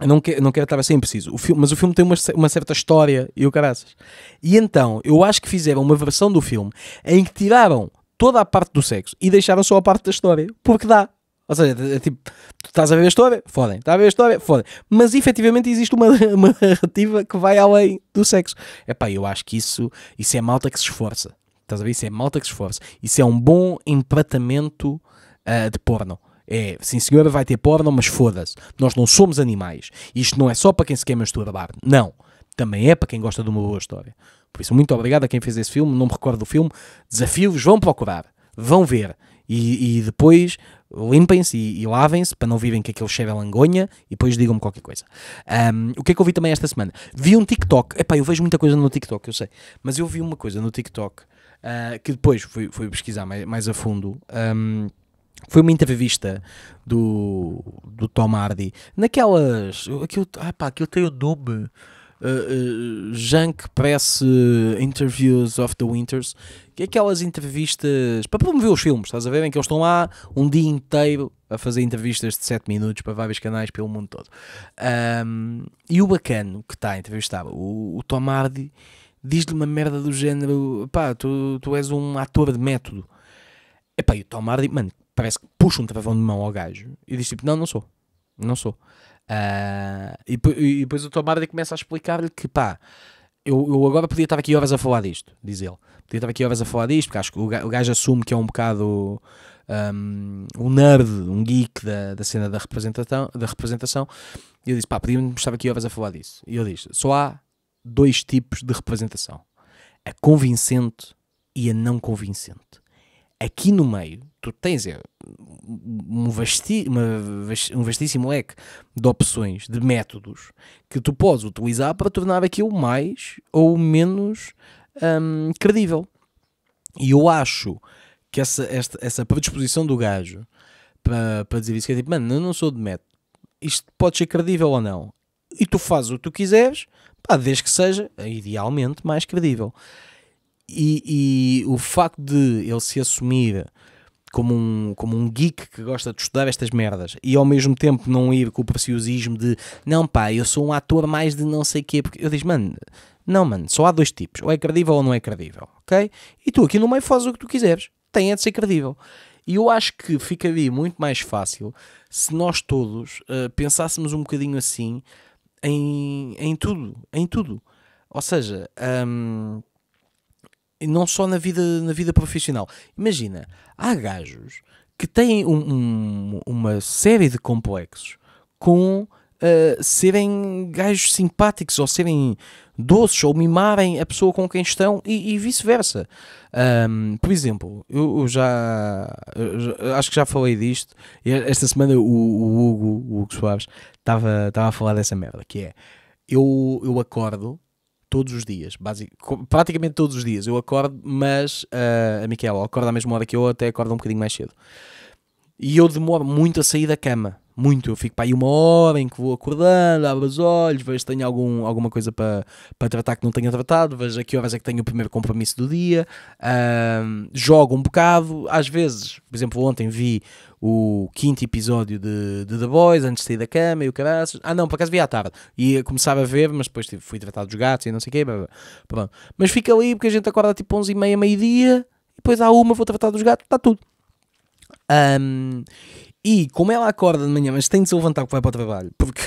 não, que, não quero estar a ser impreciso, o filme, mas o filme tem uma, uma certa história e o caraças. E então, eu acho que fizeram uma versão do filme em que tiraram toda a parte do sexo e deixaram só a parte da história, porque dá. Ou seja, é tipo, tu estás a ver a história? Fodem. Estás a ver a história? Fodem. Mas efetivamente existe uma, [laughs] uma narrativa que vai além do sexo. É pá, eu acho que isso, isso é malta que se esforça. Estás a ver? Isso é malta que se esforça. Isso é um bom empratamento uh, de porno. É, sim senhora, vai ter porno, mas foda-se. Nós não somos animais. Isto não é só para quem se quer masturbar. Não. Também é para quem gosta de uma boa história. Por isso, muito obrigado a quem fez esse filme. Não me recordo do filme. Desafio-vos, vão procurar. Vão ver. E, e depois limpem-se e, e lavem-se para não virem que aquele cheiro é langonha e depois digam-me qualquer coisa. Um, o que é que eu vi também esta semana? Vi um TikTok. Epá, eu vejo muita coisa no TikTok, eu sei. Mas eu vi uma coisa no TikTok uh, que depois fui, fui pesquisar mais, mais a fundo. Um, foi uma entrevista do, do Tom Hardy naquelas. Aquilo, ah pá, aquilo tem o nome. Uh, uh, eh, Junk Press uh, Interviews of the Winters, que é aquelas entrevistas para promover os filmes, estás a ver? Em que eles estão lá um dia inteiro a fazer entrevistas de 7 minutos para vários canais pelo mundo todo. Um, e o bacano que está a entrevistar o, o Tom Hardy diz-lhe uma merda do género: pá, tu, tu és um ator de método. Epá, e o Tom Hardy, mano, parece que puxa um travão de mão ao gajo e diz tipo: Não, não sou, não sou. Uh, e, e, depois o Tom começa a explicar-lhe que pá, eu, eu, agora podia estar aqui horas a falar disto, diz ele. Podia estar aqui horas a falar disto, porque acho que o gajo, o gajo assume que é um bocado um, um nerd, um geek da, da cena da representação, da representação. E ele diz: pá, me estar aqui horas a falar disso. E ele diz: só há dois tipos de representação: a convincente e a não convincente. Aqui no meio, tu tens é, um, vasti, uma, um vastíssimo leque de opções, de métodos que tu podes utilizar para tornar aquilo mais ou menos hum, credível. E eu acho que essa, esta, essa predisposição do gajo para, para dizer isso, que é tipo, mano, eu não sou de método, isto pode ser credível ou não, e tu fazes o que tu quiseres, pá, desde que seja, idealmente, mais credível e, e, o facto de ele se assumir como um, como um geek que gosta de estudar estas merdas e ao mesmo tempo não ir com o preciosismo de não pá, eu sou um ator mais de não sei quê, porque eu diz, mano, não mano, só há dois tipos, ou é credível ou não é credível, ok? E tu aqui no meio fazes o que tu quiseres, tem é de ser credível. E eu acho que ficaria muito mais fácil se nós todos uh, pensássemos um bocadinho assim em, em tudo, em tudo. Ou seja, um, e não só na vida, na vida profissional. Imagina, há gajos que têm um, um, uma série de complexos com uh, serem gajos simpáticos ou serem doces ou mimarem a pessoa com quem estão e, e vice-versa. Um, por exemplo, eu, eu já eu acho que já falei disto. Esta semana o, o Hugo, o Hugo Soares estava, estava a falar dessa merda que é eu, eu acordo todos os dias, basic, praticamente todos os dias. Eu acordo, mas uh, a Micaela acorda à mesma hora que eu, até acorda um bocadinho mais cedo. E eu demoro muito a sair da cama. Muito, eu fico para aí uma hora em que vou acordando, abro os olhos, vejo se tenho algum, alguma coisa para, para tratar que não tenha tratado, vejo a que horas é que tenho o primeiro compromisso do dia, uh, jogo um bocado, às vezes, por exemplo, ontem vi o quinto episódio de, de The Boys antes de sair da cama e o caraças. Ah, não, por acaso vi à tarde. Ia começar a ver, mas depois tipo, fui tratado dos gatos e não sei o quê. Blá, blá. Pronto. Mas fica ali porque a gente acorda tipo 11h30, meio-dia, depois à uma, vou tratar dos gatos, está tudo. Um, e como ela acorda de manhã, mas tem de se levantar que vai para o trabalho, [laughs] porque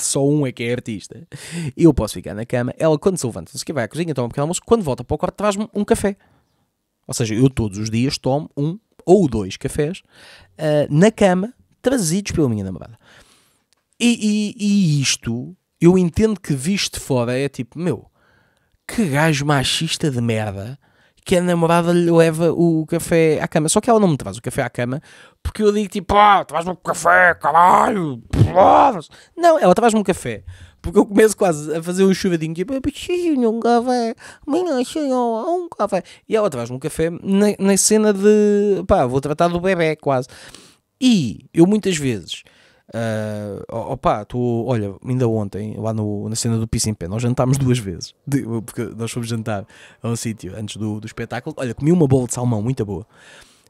só um é que é artista, eu posso ficar na cama. Ela, quando se levanta, se vai à cozinha, toma um pequeno almoço, quando volta para o quarto, traz-me um café. Ou seja, eu todos os dias tomo um ou dois cafés uh, na cama, trazidos pela minha namorada. E, e, e isto, eu entendo que visto de fora é tipo, meu, que gajo machista de merda que a namorada lhe leva o café à cama. Só que ela não me traz o café à cama porque eu digo tipo, ah, traz-me um café, caralho, porra. Não, ela traz-me um café. Porque eu começo quase a fazer um choradinho, tipo, preciso um café, minha senhora, um café. E ela traz-me um café na, na cena de, pá, vou tratar do bebê quase. E eu muitas vezes Uh, ah, opa, tu, olha, ainda ontem, lá no, na cena do Piso em Pé, nós jantámos duas vezes, de, porque nós fomos jantar a um sítio antes do, do espetáculo. Olha, comi uma bola de salmão muito boa.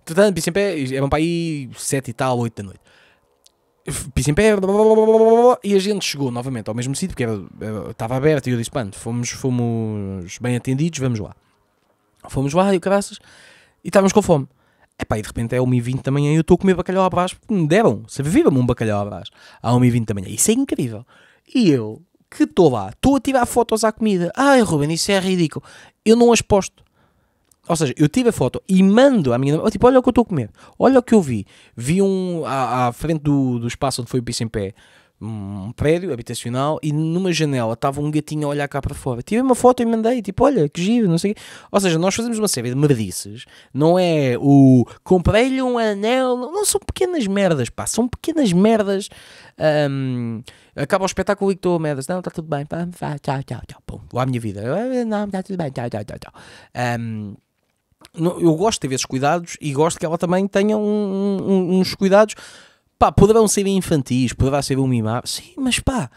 Portanto, Piso em Pé, é para aí sete e tal, oito da noite. Piso em Pé, e a gente chegou novamente ao mesmo sítio, porque estava aberto, e eu disse, pronto, fomos, fomos bem atendidos, vamos lá. Fomos lá e o caraças, e estávamos com fome. Epá, e de repente é 1,20 da manhã e eu estou a comer bacalhau à brás porque me deram. se me um bacalhau à brás h 1,20 da manhã. Isso é incrível. E eu, que estou lá, estou a tirar fotos à comida. Ai, Ruben, isso é ridículo. Eu não as posto. Ou seja, eu tiro a foto e mando à minha namorada, tipo, olha o que eu estou a comer, olha o que eu vi. Vi um à, à frente do, do espaço onde foi o piso em pé, um prédio habitacional e numa janela estava um gatinho a olhar cá para fora. tive uma foto e mandei, tipo, olha, que giro, não sei o quê. Ou seja, nós fazemos uma série de merdices, não é o comprei-lhe um anel, não são pequenas merdas, pá, são pequenas merdas. Um, acaba o espetáculo e estou a merdas, não, está tudo bem, pá, tchau, tchau, tchau, pum, lá a minha vida, ah, não, está tudo bem, tchau, tchau, tchau, tchau. Um, eu gosto de ter esses cuidados e gosto que ela também tenha um, um, uns cuidados Pá, poderão ser infantis, poderá ser um mimar sim, mas pá,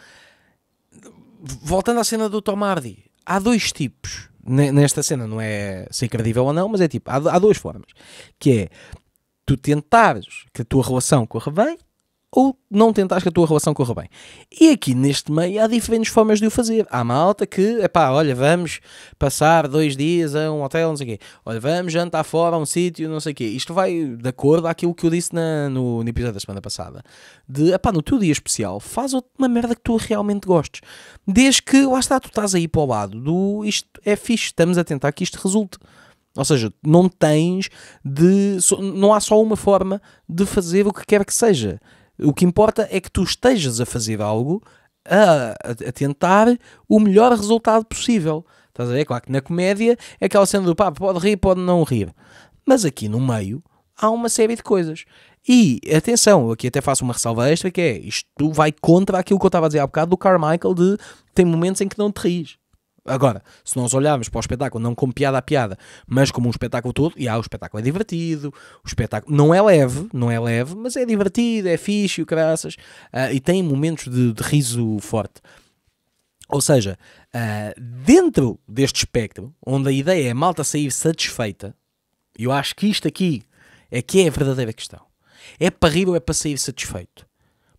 voltando à cena do Tom Hardy, há dois tipos nesta cena, não é ser credível ou não, mas é tipo, há, há duas formas, que é tu tentares que a tua relação com a ou não tentares que a tua relação corra bem. E aqui neste meio há diferentes formas de o fazer. Há malta que, é pá, olha, vamos passar dois dias a um hotel, não sei o quê. Olha, vamos jantar fora a um sítio, não sei o quê. Isto vai de acordo àquilo que eu disse na, no, no episódio da semana passada. De, pá, no teu dia especial, faz uma merda que tu realmente gostes. Desde que, lá está, tu estás aí para o lado do isto é fixe, estamos a tentar que isto resulte. Ou seja, não tens de. Não há só uma forma de fazer o que quer que seja. O que importa é que tu estejas a fazer algo a, a, tentar o melhor resultado possível. Estás a ver? É claro que na comédia é aquela cena do pá, pode rir, pode não rir. Mas aqui no meio há uma série de coisas. E atenção, aqui até faço uma ressalva extra que é isto vai contra aquilo que eu estava a dizer há bocado do Carmichael de tem momentos em que não te rires. Agora, se nós olharmos para o espetáculo, não como piada a piada, mas como um espetáculo todo, e ah, o espetáculo é divertido, o espetáculo não é leve, não é leve, mas é divertido, é fixe, o graças, uh, ah, e tem momentos de, de, riso forte. Ou seja, uh, dentro deste espectro, onde a ideia é a malta sair satisfeita, eu acho que isto aqui é que é a verdadeira questão. É para rir ou é para sair satisfeito?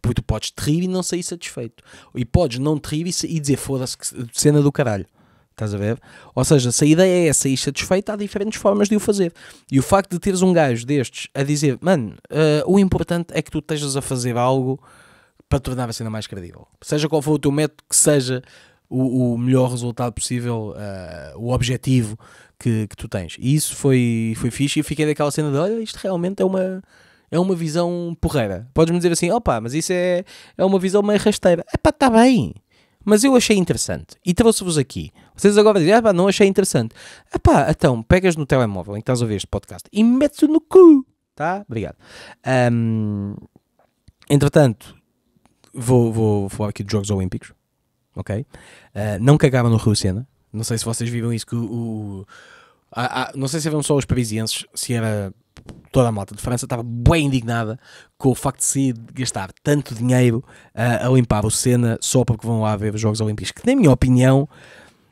Porque tu podes te rir e não sair satisfeito. E podes não te rir e, e dizer foda-se, cena do caralho. Estás a ver? Ou seja, se a ideia é essa e satisfeita, há diferentes formas de o fazer. E o facto de teres um gajo destes a dizer, mano, uh, o importante é que tu estejas a fazer algo para tornar a cena mais credível. Seja qual for o teu método, que seja o, o melhor resultado possível, uh, o objetivo que, que tu tens. E isso foi, foi fixe e fiquei daquela cena de, olha, isto realmente é uma é uma visão porreira. Podes-me dizer assim, opa, mas isso é, é uma visão meio rasteira. Epá, está bem mas eu achei interessante e trouxe-vos aqui. Vocês agora dizem, ah pá, não achei interessante. Ah pá, então, pegas no telemóvel em que estás a ouvir este podcast e metes no cu, tá? Obrigado. Um, entretanto, vou, vou falar aqui dos Jogos Olímpicos, ok? Uh, não cagaram no Rio Sena, não sei se vocês viram isso que o... o a, a, não sei se eram só os parisienses, se era toda a malta de França estava bem indignada com o facto de se gastar tanto dinheiro uh, a limpar o Sena só porque vão lá ver os Jogos Olímpicos, que na minha opinião,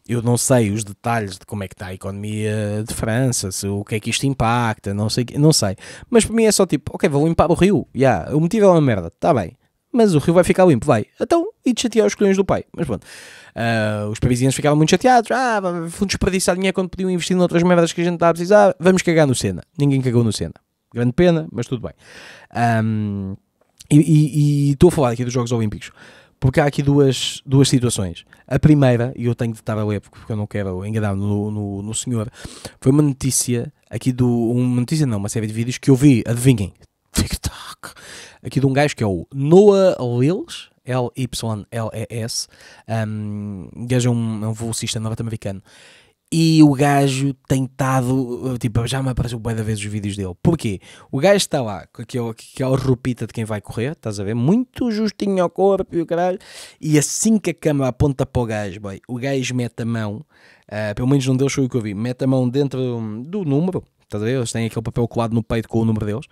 eu não sei os detalhes de como é que está a economia de França, se, o que é que isto impacta, não sei, não sei. Mas para mim é só tipo, ok, vou limpar o rio, yeah, o motivo é uma merda, está bem. Mas o rio vai ficar limpo, vai. Então, e de chatear os colhões do pai. Mas pronto. Uh, os parisianos ficavam muito chateados. Ah, vão desperdiçar dinheiro quando podiam investir noutras merdas que a gente está a precisar. Vamos cagar no Senna. Ninguém cagou no Senna. Grande pena, mas tudo bem. Um, e estou a falar aqui dos Jogos Olímpicos. Porque há aqui duas, duas situações. A primeira, e eu tenho de estar a ler porque eu não quero enganar no, no, no senhor, foi uma notícia aqui do. Uma notícia não, uma série de vídeos que eu vi, adivinhem, [laughs] TikTok, aqui de um gajo que é o Noah Lills, L-Y-L-E-S, um, o gajo é um, é um velocista norte-americano. E o gajo tem estado, uh, tipo, já me apareceu bem da vez os vídeos dele. Porquê? O gajo está lá, que é, o, que é o rupita de quem vai correr, estás a ver? Muito justinho ao corpo e o caralho. E assim que a câmera aponta para o gajo, boy, o gajo mete a mão, uh, pelo menos não deles foi o que eu vi, mete a mão dentro do número, estás a ver? Eles têm aquele papel colado no peito com o número deles.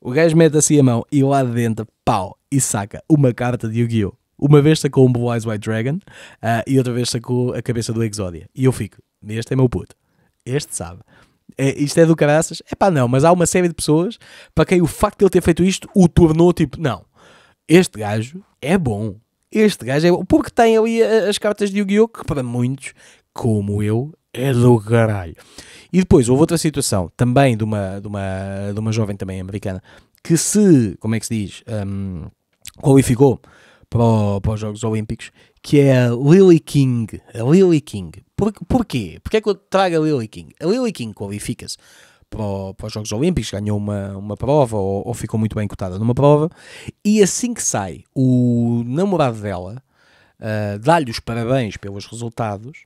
O gajo mete assim a mão e lá dentro, pau, e saca uma carta de Yu-Gi-Oh! Uma vez sacou um Blue Eyes White Dragon uh, e outra vez sacou a cabeça do Exodia. E eu fico, este é meu puto. Este sabe. É, isto é do caraças? É pá, não, mas há uma série de pessoas para quem o facto de ele ter feito isto o tornou tipo, não, este gajo é bom. Este gajo é bom. Porque tem ali as cartas de Yu-Gi-Oh! que para muitos, como eu, é do caralho. E depois houve outra situação, também de uma, de uma, de uma jovem também americana, que se, como é que se diz? Um, qualificou para, o, para os Jogos Olímpicos, que é a Lily King. A Lily King. Por, porquê? Porquê é que eu trago a Lily King? A Lily King qualifica-se para, para, os Jogos Olímpicos, ganhou uma, uma prova ou, ou, ficou muito bem cotada numa prova, e assim que sai, o namorado dela uh, dá-lhe os parabéns pelos resultados.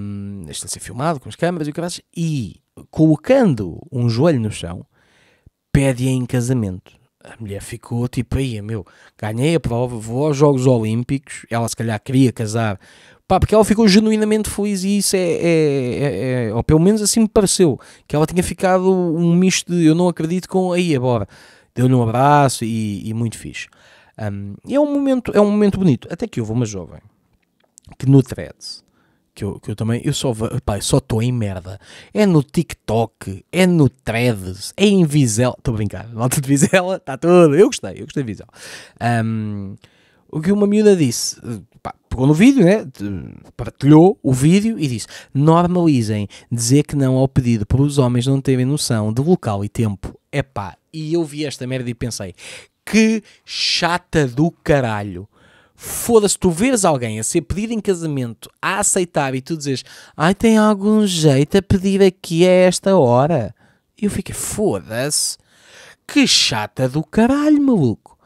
Um, está a ser filmado com as câmaras e o e colocando um joelho no chão, pede-a em casamento. A mulher ficou tipo, aí, meu, ganhei a prova, vou aos Jogos Olímpicos. Ela se calhar queria casar, pá, porque ela ficou genuinamente feliz e isso é, é, é, é, ou pelo menos assim me pareceu, que ela tinha ficado um misto de eu não acredito com aí agora. Deu-lhe um abraço e, e muito fixe. Um, é um momento, é um momento bonito, até que houve uma jovem que no thread que eu, que eu também, eu só, pá, só estou em merda. É no TikTok, é no Threads, é em Vizela. Estou a brincar, malta de Vizela, está tudo. Eu gostei, eu gostei de Vizela. Um, o que uma miúda disse, pá, pegou no vídeo, né? partilhou o vídeo e disse: normalizem dizer que não ao pedido para os homens não terem noção de local e tempo. É pá, e eu vi esta merda e pensei: que chata do caralho. Foda-se, tu veres alguém a ser pedido em casamento, a aceitar e tu dizes, ai, tem algum jeito a pedir aqui a esta hora. eu fiquei, foda-se, que chata do caralho, maluco.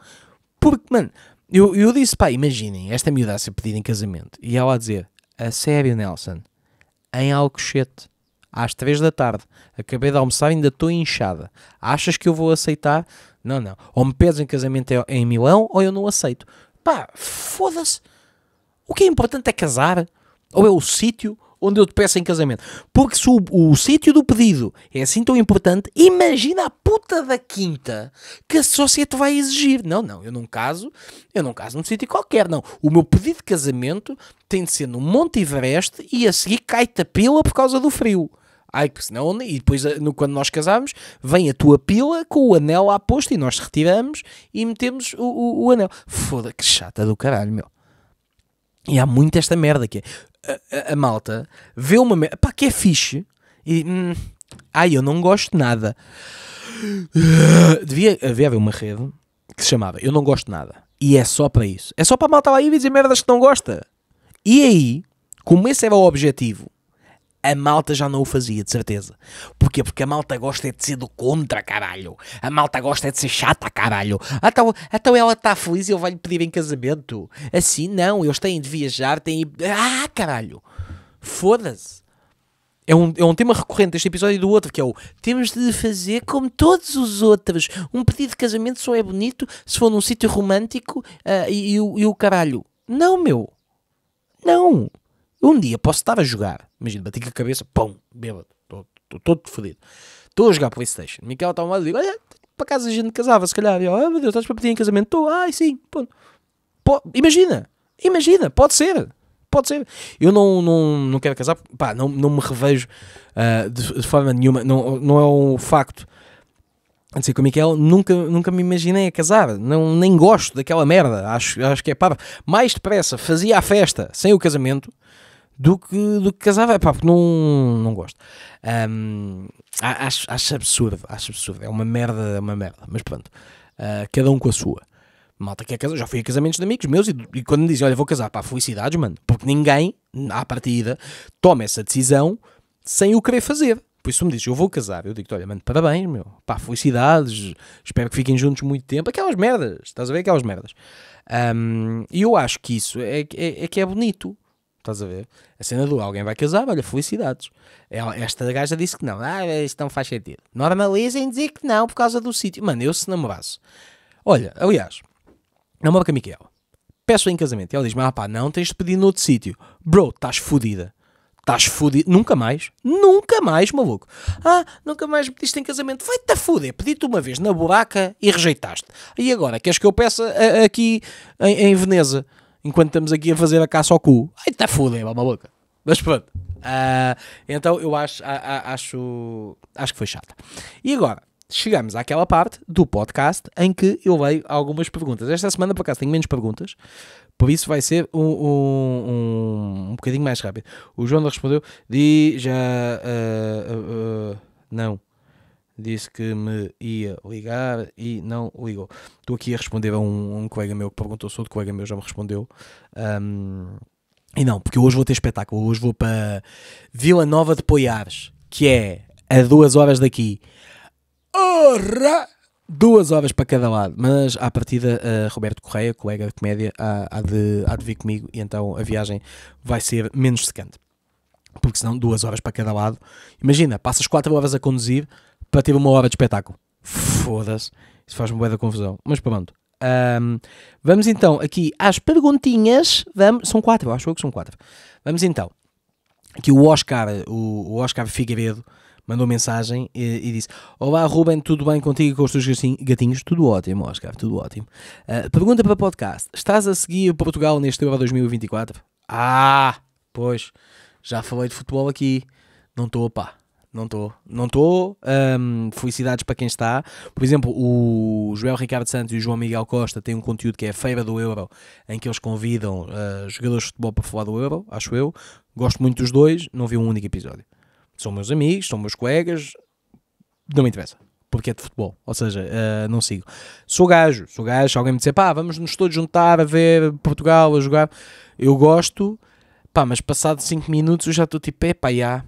Porque, mano, eu, eu disse, pá, imaginem, esta miúda a ser pedida em casamento. E ela a dizer, a sério, Nelson, em Alcochete, às três da tarde, acabei de almoçar e ainda estou inchada. Achas que eu vou aceitar? Não, não. Ou me pedes em casamento em Milão ou eu não aceito. Pá, foda-se. O que é importante é casar, ou é o sítio onde eu te peço em casamento. Porque se o, o sítio do pedido é assim tão importante, imagina a puta da quinta que a sociedade vai exigir. Não, não, eu não caso, eu não caso num sítio qualquer, não. O meu pedido de casamento tem de ser no Monte Everest e a seguir cai-te pila por causa do frio. Ai, que senão, né, e depois eh, no, quando nós casarmos, vem a tua pila com o anel à posta e nós retiramos e metemos o, o, o anel. Foda, que chata do caralho, meu. E há muito esta merda que é. A, a, a malta vê uma merda, pá, que é fixe e. Hum, ai, eu não gosto de nada. Devia, devia haver uma rede que se chamava Eu Não Gosto Nada. E é só para isso. É só para a malta lá ir e dizer merdas que não gosta. E aí, como esse era o objetivo a malta já não o fazia, de certeza. Porquê? Porque a malta gosta é de ser do contra, caralho. A malta gosta é de ser chata, caralho. Então, então ela está feliz e eu vai lhe pedir em casamento. Assim não, eles têm de viajar, têm. Ah, caralho! Foda-se. É um, é um tema recorrente deste episódio e do outro, que é o temos de fazer como todos os outros. Um pedido de casamento só é bonito se for num sítio romântico uh, e, e, e o caralho. Não, meu. Não. Um dia posso estar a jogar, imagina, bati com a cabeça, pão, bêbado, estou todo fodido. Estou a jogar Playstation, Miguel está ao lado e digo, olha, para casa a gente casava, se calhar. eu, oh meu Deus, estás para pedir em casamento? Estou, ai sim, Pô, imagina, imagina, pode ser, pode ser. Eu não, não, não quero casar, pá, não, não me revejo uh, de, de, forma nenhuma, não, não é um facto. Antes de ser com o Miquel, nunca, nunca me imaginei a casar, não, nem gosto daquela merda, acho, acho que é pá Mais depressa fazia a festa sem o casamento do que, do que casava. Epá, porque não, não gosto. Um, acho, acho absurdo, acho absurdo. É uma merda, é uma merda. Mas pronto, uh, cada um com a sua. Malta que é casar, já fui a casamentos de amigos meus e, e quando me dizem, olha, vou casar, pá, felicidades, mano. Porque ninguém, à partida, toma essa decisão sem o querer fazer. Por isso me diz, eu vou casar. Eu digo, olha, mano, parabéns, meu. Pá, felicidades. Espero que fiquem juntos muito tempo. Aquelas merdas, estás a ver? Aquelas merdas. Um, e eu acho que isso é, é, é, que é bonito. Estás a ver? A cena do alguém vai casar, olha, felicidades. esta gaja disse que não. Ah, isto não faz sentido. Normalizem dizer que não por causa do sítio. Mano, eu se namorasse. Olha, aliás, namoro com a Micaela. Peço em casamento. E ela diz mas ah pá, não, tens de pedir noutro sítio. Bro, estás fodida. Estás fodido. Nunca mais. Nunca mais, maluco. Ah, nunca mais me pediste em casamento. Vai-te a foder. Pedi-te uma vez na buraca e rejeitaste. E agora, queres que eu peça aqui em, em Veneza? enquanto estamos aqui a fazer a caça ao cu. Ai, está foda, é uma boca. Mas pronto. Uh, então eu acho, acho, acho que foi chata. E agora, chegamos àquela parte do podcast em que eu leio algumas perguntas. Esta semana, por acaso, tenho menos perguntas, por isso vai ser um, um, um, um bocadinho mais rápido. O João respondeu: diz já. Uh, uh, não disse que me ia ligar e não ligou. Estou aqui a responder a um, um colega meu que perguntou sou outro colega meu já me respondeu. Um, e não, porque hoje vou ter espetáculo. Hoje vou para Vila Nova de Poiares, que é a duas horas daqui. Ora! Duas horas para cada lado, mas à partida uh, Roberto Correia, colega de comédia, há, há, de, há de vir comigo e então a viagem vai ser menos secante. Porque senão duas horas para cada lado. Imagina, passas quatro horas a conduzir, para ter uma hora de espetáculo. Foda-se, isso faz-me boa da confusão. Mas pronto. Um, vamos então aqui às perguntinhas. Vamos, são quatro, acho que são quatro. Vamos então. Aqui o Oscar, o, o Oscar Figueiredo mandou mensagem e, e, disse: Olá, Ruben, tudo bem contigo e com os teus gatinhos? Tudo ótimo, Oscar, tudo ótimo. Uh, pergunta para podcast: Estás a seguir Portugal neste Euro 2024? Ah, pois, já falei de futebol aqui, não estou a pá. Não estou, não estou. Um, felicidades para quem está. Por exemplo, o Joel Ricardo Santos e o João Miguel Costa têm um conteúdo que é a Feira do Euro, em que eles convidam uh, jogadores de futebol para falar do Euro, acho eu. Gosto muito dos dois, não vi um único episódio. São meus amigos, são meus colegas, não me interessa porque é de futebol, ou seja, uh, não sigo. Sou gajo, sou gajo, se alguém me disser, pá, vamos-nos todos juntar a ver Portugal a jogar, eu gosto, pá, mas passado 5 minutos eu já estou tipo, é pá, já,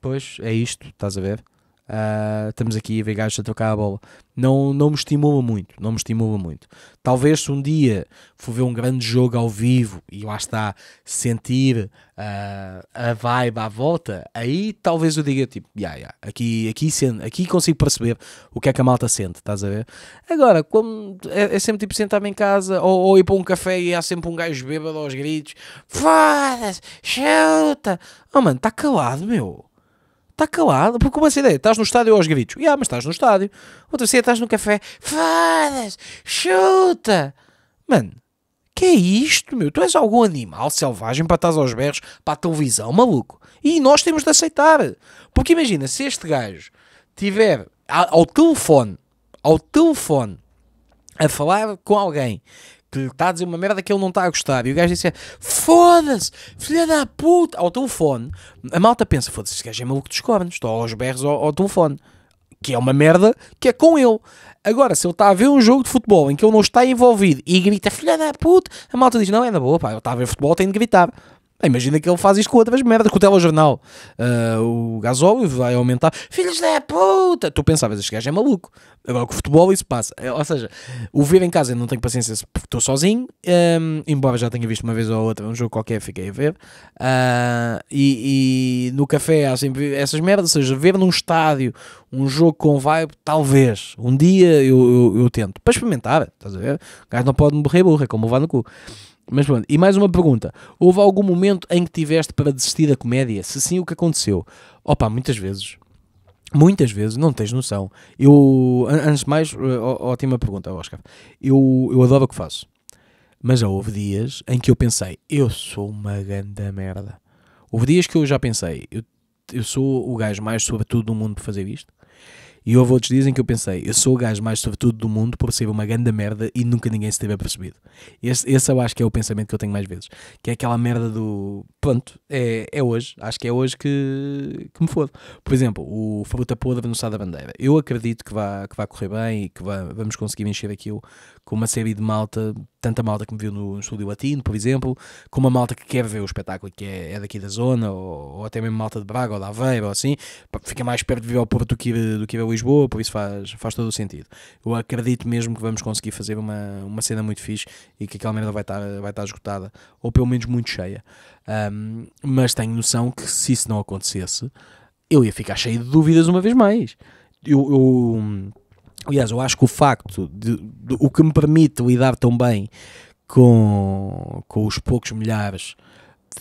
pois, é isto, estás a ver? Uh, estamos aqui a ver gajos a tocar a bola. Não, não me estimula muito, não me estimula muito. Talvez se um dia for ver um grande jogo ao vivo e lá está sentir uh, a vibe à volta, aí talvez eu diga tipo, yeah, yeah, aqui, aqui, sendo, aqui consigo perceber o que é que a malta sente, estás a ver? Agora, como é, é sempre tipo sentar-me em casa ou, ou, ir para um café e há sempre um gajo bêbado aos gritos, foda-se, chuta, oh mano, está calado, meu Está calado? Porque uma ideia é, Estás no estádio aos gritos? e yeah, mas estás no estádio. Outra vez é, estás no café. Fadas! Chuta! Mano, que é isto, meu? Tu és algum animal selvagem para estás aos berros para a televisão, maluco. E nós temos de aceitar. Porque imagina, se este gajo tiver ao telefone, ao telefone, a falar com alguém que lhe está a dizer uma merda que ele não está a gostar. E o gajo disse: Foda-se, filha da puta! Ao telefone, a malta pensa: Foda-se, este gajo é maluco dos cornos, estou aos berros ao, ao telefone. Que é uma merda que é com ele. Agora, se ele está a ver um jogo de futebol em que ele não está envolvido e grita: Filha da puta! A malta diz: Não, é na boa, pá, ele está a ver futebol, tem de gritar. Ah, imagina que ele faz isto com outras merdas, com o telejornal. Uh, o gasóleo vai aumentar. Filhos da puta! Tu pensavas, este gajo é maluco. Agora com o futebol isso passa. É, ou seja, o ver em casa eu não tenho paciência porque estou sozinho, um, embora já tenha visto uma vez ou outra um jogo qualquer, fiquei a ver. Uh, e, e, no café há sempre essas merdas, ou seja, ver num estádio um jogo com vibe, talvez. Um dia eu, eu, eu tento. Para experimentar, estás a ver? O gajo não pode morrer burro, é como vá no cu. Mas pronto, e mais uma pergunta. Houve algum momento em que tiveste para desistir da comédia? Se sim, o que aconteceu? Opa, muitas vezes. Muitas vezes, não tens noção. Eu, antes de mais, eh, ótima pergunta, Oscar. Eu, eu adoro o que faço. Mas já houve dias em que eu pensei, eu sou uma grande merda. Houve dias que eu já pensei, eu, eu sou o gajo mais sobretudo do mundo para fazer isto. E houve outros dias em que eu pensei, eu sou o gajo mais sobretudo do mundo por ser uma grande merda e nunca ninguém se teve apercebido. Esse, esse eu acho que é o pensamento que eu tenho mais vezes. Que é aquela merda do. Pronto, é, é hoje. Acho que é hoje que, que me fodo. Por exemplo, o Fruta Podre no Sá da Bandeira. Eu acredito que vai que vá correr bem e que vá, vamos conseguir encher aquilo com uma série de malta, tanta malta que me viu no Estúdio Latino, por exemplo, com uma malta que quer ver o espetáculo que é, é daqui da zona, ou, ou, até mesmo malta de Braga ou da Aveiro, ou assim, fica mais perto de viver ao Porto do que ir, do que ir a Lisboa, por isso faz, faz todo o sentido. Eu acredito mesmo que vamos conseguir fazer uma, uma cena muito fixe e que aquela merda vai estar, tá, vai estar tá esgotada, ou pelo menos muito cheia. Um, mas tenho noção que se isso não acontecesse, eu ia ficar cheio de dúvidas uma vez mais. eu, eu Aliás, eu acho que o facto de, de, o que me permite lidar tão bem com, com os poucos milhares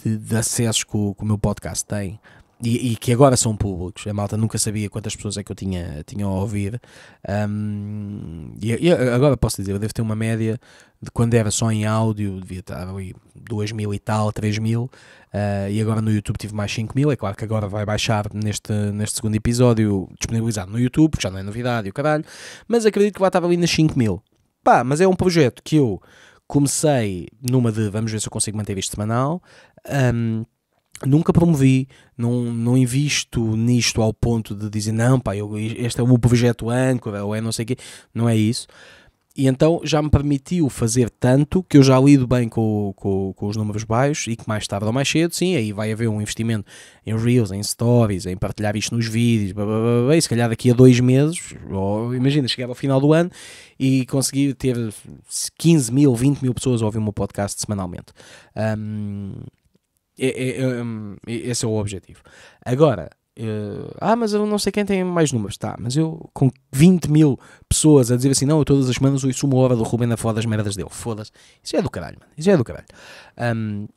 de, de acessos que o, que o meu podcast tem e, e, que agora são públicos. A malta nunca sabia quantas pessoas é que eu tinha, tinha a ouvir. Um, e, e, agora posso dizer, eu devo ter uma média de quando era só em áudio, devia estar ali 2 mil e tal, 3 mil. Uh, e agora no YouTube tive mais 5 mil. É claro que agora vai baixar neste, neste segundo episódio, disponibilizado no YouTube, já não é novidade e o caralho. Mas acredito que vai estar ali nas 5 mil. Pá, mas é um projeto que eu comecei numa de vamos ver se eu consigo manter isto semanal. Um, nunca promovi, não, não invisto nisto ao ponto de dizer não, pá, eu, este é o meu projeto âncora, é ou é não sei o quê, não é isso. E então já me permitiu fazer tanto que eu já lido bem com, com, com, os números baixos e que mais tarde ou mais cedo, sim, aí vai haver um investimento em Reels, em Stories, em partilhar isto nos vídeos, blá, blá, blá, e se calhar daqui a dois meses, ou imagina, chegar ao final do ano e conseguir ter 15 mil, 20 mil pessoas a ouvir o meu podcast semanalmente. Um, é, é, é, hum, é, esse é o objetivo. Agora, eh, ah, mas eu não sei quem tem mais números. Tá, mas eu com 20 mil pessoas a dizer assim, não, eu todas as semanas ouço uma hora do Rubem da foda das merdas dele. Foda-se. Isso é do caralho, mano. Isso é do caralho. Um,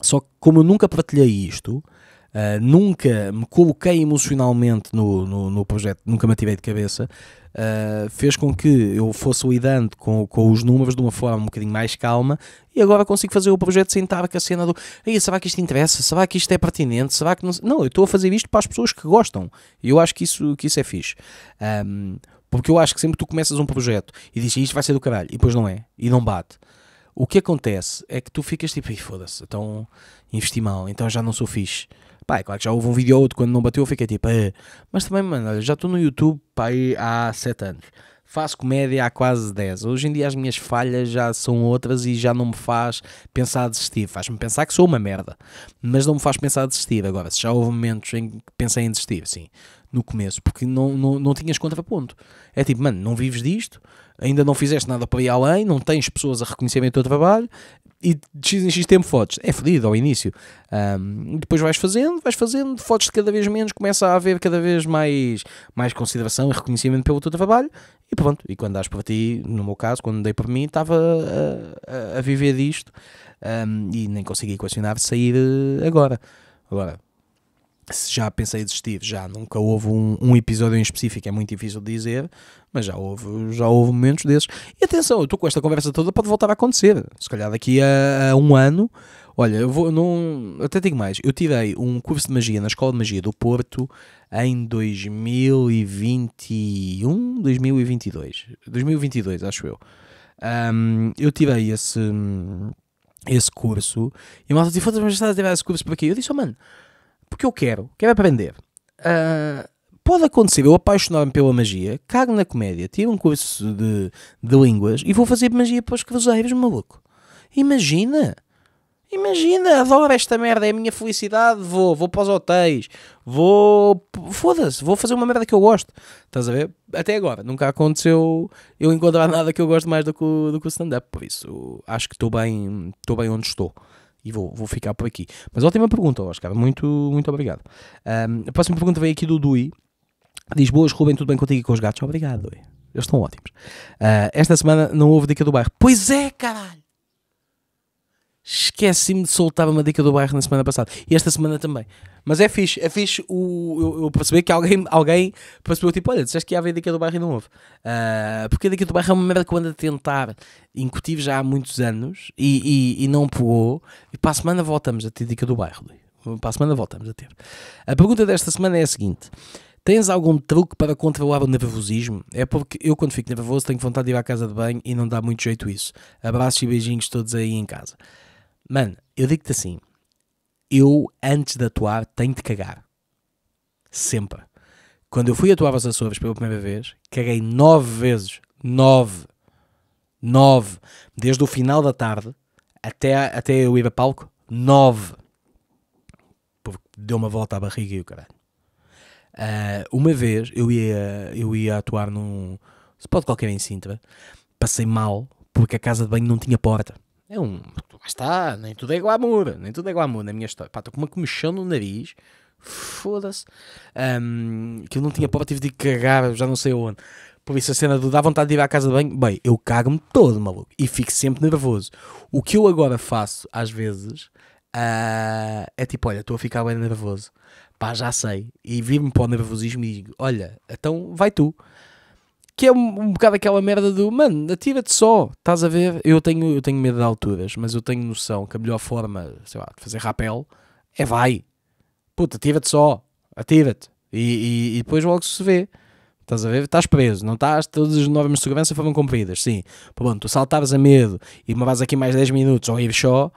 só que como eu nunca partilhei isto, uh, nunca me coloquei emocionalmente no, no, no, projeto, nunca me atirei de cabeça, uh, fez com que eu fosse lidando com, com os números de uma forma um bocadinho mais calma e agora consigo fazer o projeto sem estar com a cena do Ei, será que isto interessa? Será que isto é pertinente? Será que não... não, eu estou a fazer isto para as pessoas que gostam e eu acho que isso, que isso é fixe. Um, porque eu acho que sempre que tu começas um projeto e dizes isto vai ser do caralho e depois não é e não bate o que acontece é que tu ficas tipo, foda-se, então investi mal, então já não sou fixe. Pá, é claro que já houve um vídeo ou outro quando não bateu, eu fiquei tipo, eh. mas também, mano, olha, já estou no YouTube pá, há 7 anos. Faço comédia há quase 10. Hoje em dia as minhas falhas já são outras e já não me faz pensar a desistir. Faz-me pensar que sou uma merda, mas não me faz pensar a desistir. Agora, se já houve momentos em que pensei em desistir, sim no começo, porque não, não, não tinhas contraponto. É tipo, mano, não vives disto, ainda não fizeste nada para ir além, não tens pessoas a reconhecerem o teu trabalho e de x em x tempo fotos. É fodido ao início. Um, depois vais fazendo, vais fazendo, fotos de cada vez menos, começa a haver cada vez mais, mais consideração e reconhecimento pelo teu trabalho e pronto. E quando dás para ti, no meu caso, quando dei para mim, estava a, a, viver disto um, e nem consegui equacionar de sair eh, agora. Agora, se já pensei desistir, já nunca houve um, um, episódio em específico, é muito difícil de dizer, mas já houve, já houve momentos desses. E atenção, eu estou com esta conversa toda, pode voltar a acontecer. Se calhar daqui a, a um ano, olha, eu vou, não, até digo mais, eu tirei um curso de magia na Escola de Magia do Porto em 2021, 2022, 2022 acho eu. Um, eu tirei esse, esse curso e a malta disse, foda-se, mas estás a tirar esse curso para quê? Eu disse, oh mano porque eu quero, quero é aprender. Uh, ah, pode acontecer eu apaixonar-me pela magia, cago na comédia, tiro um curso de, de línguas e vou fazer magia para os cruzeiros, maluco. Imagina! Imagina, adoro esta merda, é a minha felicidade. Vou, vou para os hotéis, vou. Foda-se, vou fazer uma merda que eu gosto. Estás a ver? Até agora, nunca aconteceu eu encontrar nada que eu gosto mais do que, o, do que o stand-up. Por isso, acho que estou bem, estou bem onde estou. E vou, vou ficar por aqui. Mas ótima pergunta, Oscar. Muito, muito obrigado. Um, a próxima pergunta veio aqui do Dui. Diz: Boas, Rubem, tudo bem contigo e com os gatos? Obrigado, Dui. Eles estão ótimos. Uh, esta semana não houve dica do bairro. Pois é, caralho! Esqueci-me de soltar uma dica do bairro na semana passada. E esta semana também. Mas é fixe, é fixe o, eu, eu perceber que alguém, alguém percebeu tipo: olha, disseste que ia haver dica do bairro e não houve. Uh, porque a dica do bairro é uma merda que eu ando a tentar incutir já há muitos anos e, e, e não pegou. E para a semana voltamos a ter dica do bairro. Para a semana voltamos a ter. A pergunta desta semana é a seguinte. Tens algum truque para controlar o nervosismo? É porque eu, quando fico nervoso, tenho vontade de ir à casa de banho e não dá muito jeito isso. Abraços e beijinhos todos aí em casa. Mano, eu digo-te assim. Eu, antes de atuar, tenho de cagar. Sempre. Quando eu fui atuar às Açores pela primeira vez, caguei nove vezes. Nove. Nove. Desde o final da tarde até, até eu ir a palco, nove. Porque deu uma volta à barriga e o caralho. Uh, uma vez eu ia, eu ia atuar num se pode qualquer em Sintra, passei mal porque a casa de banho não tinha porta é um. Lá está, nem tudo é glamour, nem tudo é glamour na minha história. Pá, estou com uma comichão no nariz, foda-se. Um, que eu não tinha prova, tive de cagar, já não sei onde. Por isso a cena do dá vontade de ir à casa de banho, bem, eu cago-me todo, maluco, e fico sempre nervoso. O que eu agora faço, às vezes, uh, é tipo, olha, estou a ficar bem nervoso. Pá, já sei. E vi me para o nervosismo e digo, olha, então vai tu que é um, um bocado aquela merda do mano, atira-te só, estás a ver? Eu tenho, eu tenho medo de alturas, mas eu tenho noção que a melhor forma, sei lá, de fazer rapel é vai, puta, atira-te só, atira-te e, e, e, depois logo se vê. Estás a ver? Estás preso, não estás? Todas as normas de segurança foram cumpridas, sim. Pronto, tu saltavas a medo e me vas aqui mais 10 minutos ou ir só,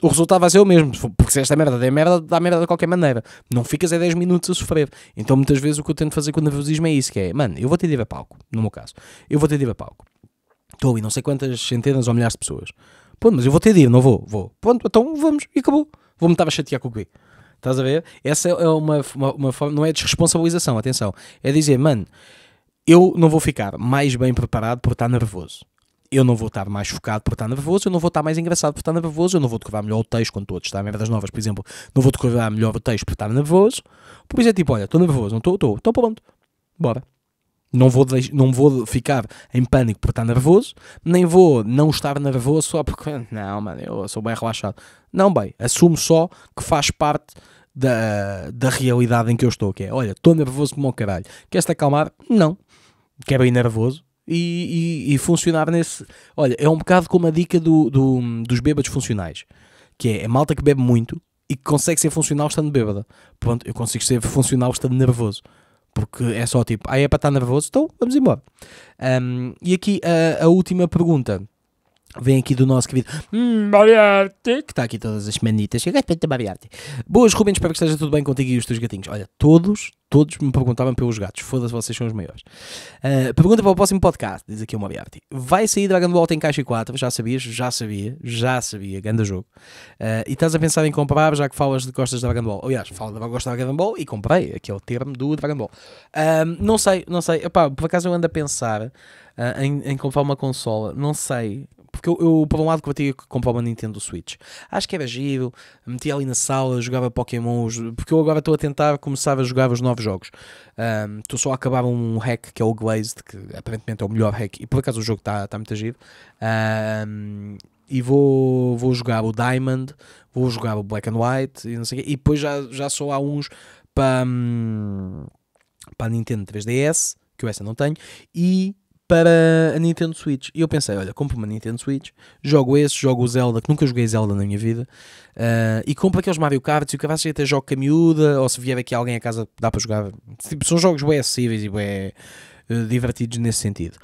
o resultado vai ser o mesmo. Porque se esta merda der merda, dá merda de qualquer maneira. Não ficas a 10 minutos a sofrer. Então muitas vezes o que eu tento fazer com o nervosismo é isso: que é, mano, eu vou ter de ir a palco, no meu caso. Eu vou ter de ir a palco. Estou ali não sei quantas centenas ou milhares de pessoas. Pronto, mas eu vou ter de ir, não vou, vou. Pronto, então vamos e acabou. Vou-me estar a chatear com o quê? Estás a ver? Essa é uma, uma, uma forma, não é desresponsabilização, atenção. É dizer, mano, eu não vou ficar mais bem preparado por estar nervoso eu não vou estar mais focado por estar nervoso, eu não vou estar mais engraçado por estar nervoso, eu não vou decorar melhor o texto quando estou a testar merdas novas, por exemplo, não vou decorar melhor o texto por estar nervoso. Por isso é tipo, olha, estou nervoso, não estou, estou, estou pronto, bora. Não vou, não vou ficar em pânico por estar nervoso, nem vou não estar nervoso só porque, [laughs] não, mano, eu sou bem relaxado. Não, bem, assumo só que faz parte da, da realidade em que eu estou, que é, olha, estou nervoso como o caralho. Queres-te acalmar? Não. Quero ir nervoso? e, e, e, funcionar nesse. Olha, é um bocado como a dica do, do, dos bêbados funcionais, que é, é malta que bebe muito e que consegue ser funcional estando bêbada. Pronto, eu consigo ser funcional estando nervoso. Porque é só tipo, ah, é para estar nervoso, então vamos embora. Um, e aqui a, a última pergunta Vem aqui do nosso querido Mariarte, que está aqui todas as semanitas. Mariarte. Boas, Rubens, espero que esteja tudo bem contigo e os teus gatinhos. Olha, todos, todos me perguntavam pelos gatos. Foda-se, vocês são os maiores. Uh, pergunta para o próximo podcast, diz aqui o Mariarte. Vai sair Dragon Ball em caixa 4, já sabias? Já sabia, já sabia, grande jogo. Uh, e estás a pensar em comprar, já que falas de costas de Dragon Ball. Aliás, falo de costas de Dragon Ball e comprei, aqui é o termo do Dragon Ball. Uh, não sei, não sei. Epá, por acaso eu ando a pensar em, em comprar uma consola, não sei porque eu, eu para um lado, combatia comprar uma Nintendo Switch. Acho que era giro, metia ali na sala, jogava Pokémon, porque eu agora estou a tentar começar a jogar os novos jogos. Estou um, só a acabar um hack que é o Glazed, que aparentemente é o melhor hack, e por acaso o jogo está tá muito giro. Um, e vou, vou jogar o Diamond, vou jogar o Black and White, e não sei quê, e depois já, já só há uns para, hum, para a Nintendo 3DS, que eu essa não tenho, e para a Nintendo Switch. E eu pensei, olha, compro uma Nintendo Switch, jogo esse, jogo o Zelda, que nunca joguei Zelda na minha vida, uh, e compro aqueles Mario Kart, e o é Cavassi até jogo com a miúda, ou se vier aqui alguém a casa, dá para jogar. Tipo, são jogos bem acessíveis e bem eh, divertidos nesse sentido.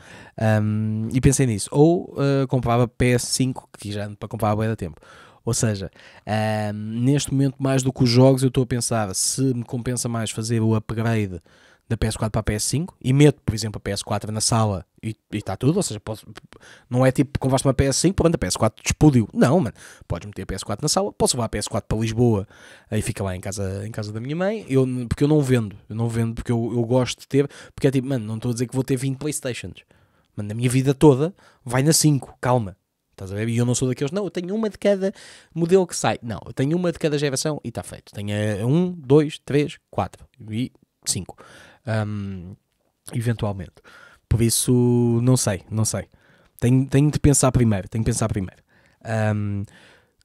Um, e pensei nisso. Ou uh, comprava PS5, que já para comprar há bem da tempo. Ou seja, um, neste momento, mais do que os jogos, eu estou a pensar se me compensa mais fazer o upgrade da PS4 para a PS5 e meto, por exemplo, a PS4 na sala e está tudo, ou seja, posso, não é tipo converso uma PS5, pronto, a PS4 explodiu. Não, mano, podes meter a PS4 na sala, posso levar a PS4 para Lisboa e fica lá em casa, em casa da minha mãe, eu, porque eu não vendo, eu não vendo porque eu, eu gosto de ter, porque é tipo, mano, não estou a dizer que vou ter 20 Playstations, mano, na minha vida toda vai na 5, calma. Estás a ver? E eu não sou daqueles, não, eu tenho uma de cada modelo que sai. Não, eu tenho uma de cada geração e está feito. Tenho a 1, 2, 3, 4 e 5 um, eventualmente. Por isso, não sei, não sei. Tenho, tenho de pensar primeiro, tenho de pensar primeiro. Um,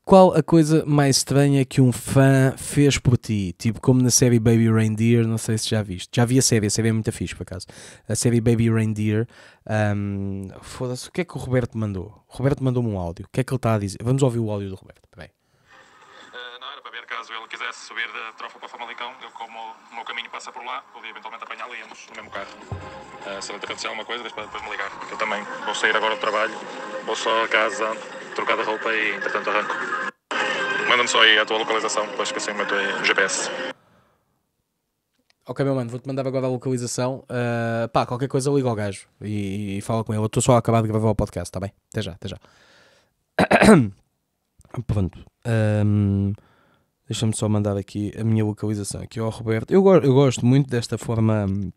qual a coisa mais estranha que um fã fez por ti? Tipo, como na série Baby Reindeer, não sei se já viste. Já vi a série, a série é muito fixe, por acaso. A série Baby Reindeer. Um, Foda-se, o que é que o Roberto mandou? O Roberto mandou-me um áudio. O que é que ele está a dizer? Vamos ouvir o áudio do Roberto. Peraí caso ele quisesse subir da Trofa para Famalicão, eu, como o meu caminho passa por lá, podia eventualmente apanhá-lo e íamos no mesmo carro. Uh, se ele acontecer alguma coisa, depois, depois me ligar. Eu também vou sair agora do trabalho, vou só a casa, trocar de roupa e entretanto arranco. Manda-me só aí a tua localização, depois que assim meto aí o GPS. Ok, meu mano, vou-te mandar agora a localização. Uh, pá, qualquer coisa liga ao gajo e, e fala com ele. Eu estou só a acabar de gravar o podcast, está bem? Até já, até já. [coughs] Pronto. Um, Deixa-me só mandar aqui a minha localização aqui ao Roberto. Eu, go eu gosto muito desta forma hum,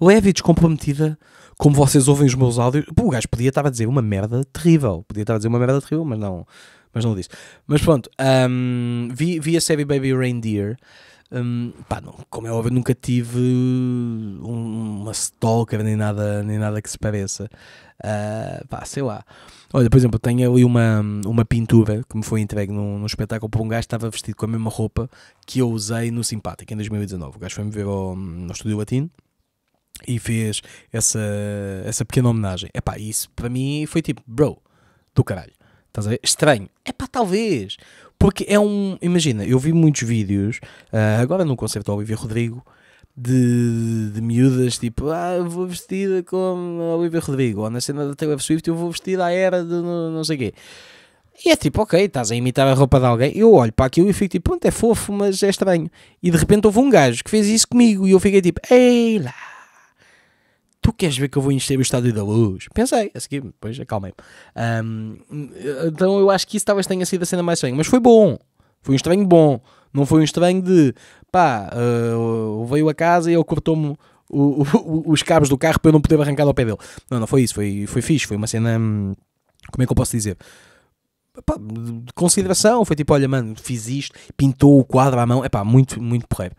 leve e descomprometida, como vocês ouvem os meus áudios. Pô, o gajo podia estar a dizer uma merda terrível. Podia estar a dizer uma merda terrível, mas não, mas não disse. Mas pronto, hum, vi, vi a série Baby Reindeer. Hum, pá, não, como é óbvio, nunca tive um, uma stalker nem nada, nem nada que se pareça. Uh, pá, sei lá. Olha, por exemplo, tenho ali uma, uma pintura que me foi entregue num, num espetáculo por um gajo que estava vestido com a mesma roupa que eu usei no Simpático em 2019. O gajo foi-me ver ao, no Estúdio Latino e fez essa, essa pequena homenagem. É pá, isso para mim foi tipo, bro, do caralho. Estás a ver? Estranho. É pá, talvez. Porque é um. Imagina, eu vi muitos vídeos, uh, agora num concerto ao Olivia Rodrigo, de, de miúdas tipo, ah, eu vou vestida como a Olivia Rodrigo, ou na cena da Taylor Swift eu vou vestida à era de não, não sei quê. E é tipo, ok, estás a imitar a roupa de alguém. Eu olho para aquilo e fico tipo, pronto, é fofo, mas é estranho. E de repente houve um gajo que fez isso comigo e eu fiquei tipo, ei lá tu queres ver que eu vou encher o estádio da luz? Pensei, a seguir, depois acalmei-me. Um, então eu acho que isso talvez tenha sido a cena mais estranha, mas foi bom, foi um estranho bom, não foi um estranho de pá, uh, veio a casa e ele cortou-me os cabos do carro para eu não poder arrancar ao pé dele. Não, não foi isso, foi, foi fixe, foi uma cena. Hum, como é que eu posso dizer? pá, de consideração. Foi tipo, olha, mano, fiz isto, pintou o quadro à mão, é pá, muito, muito porreiro.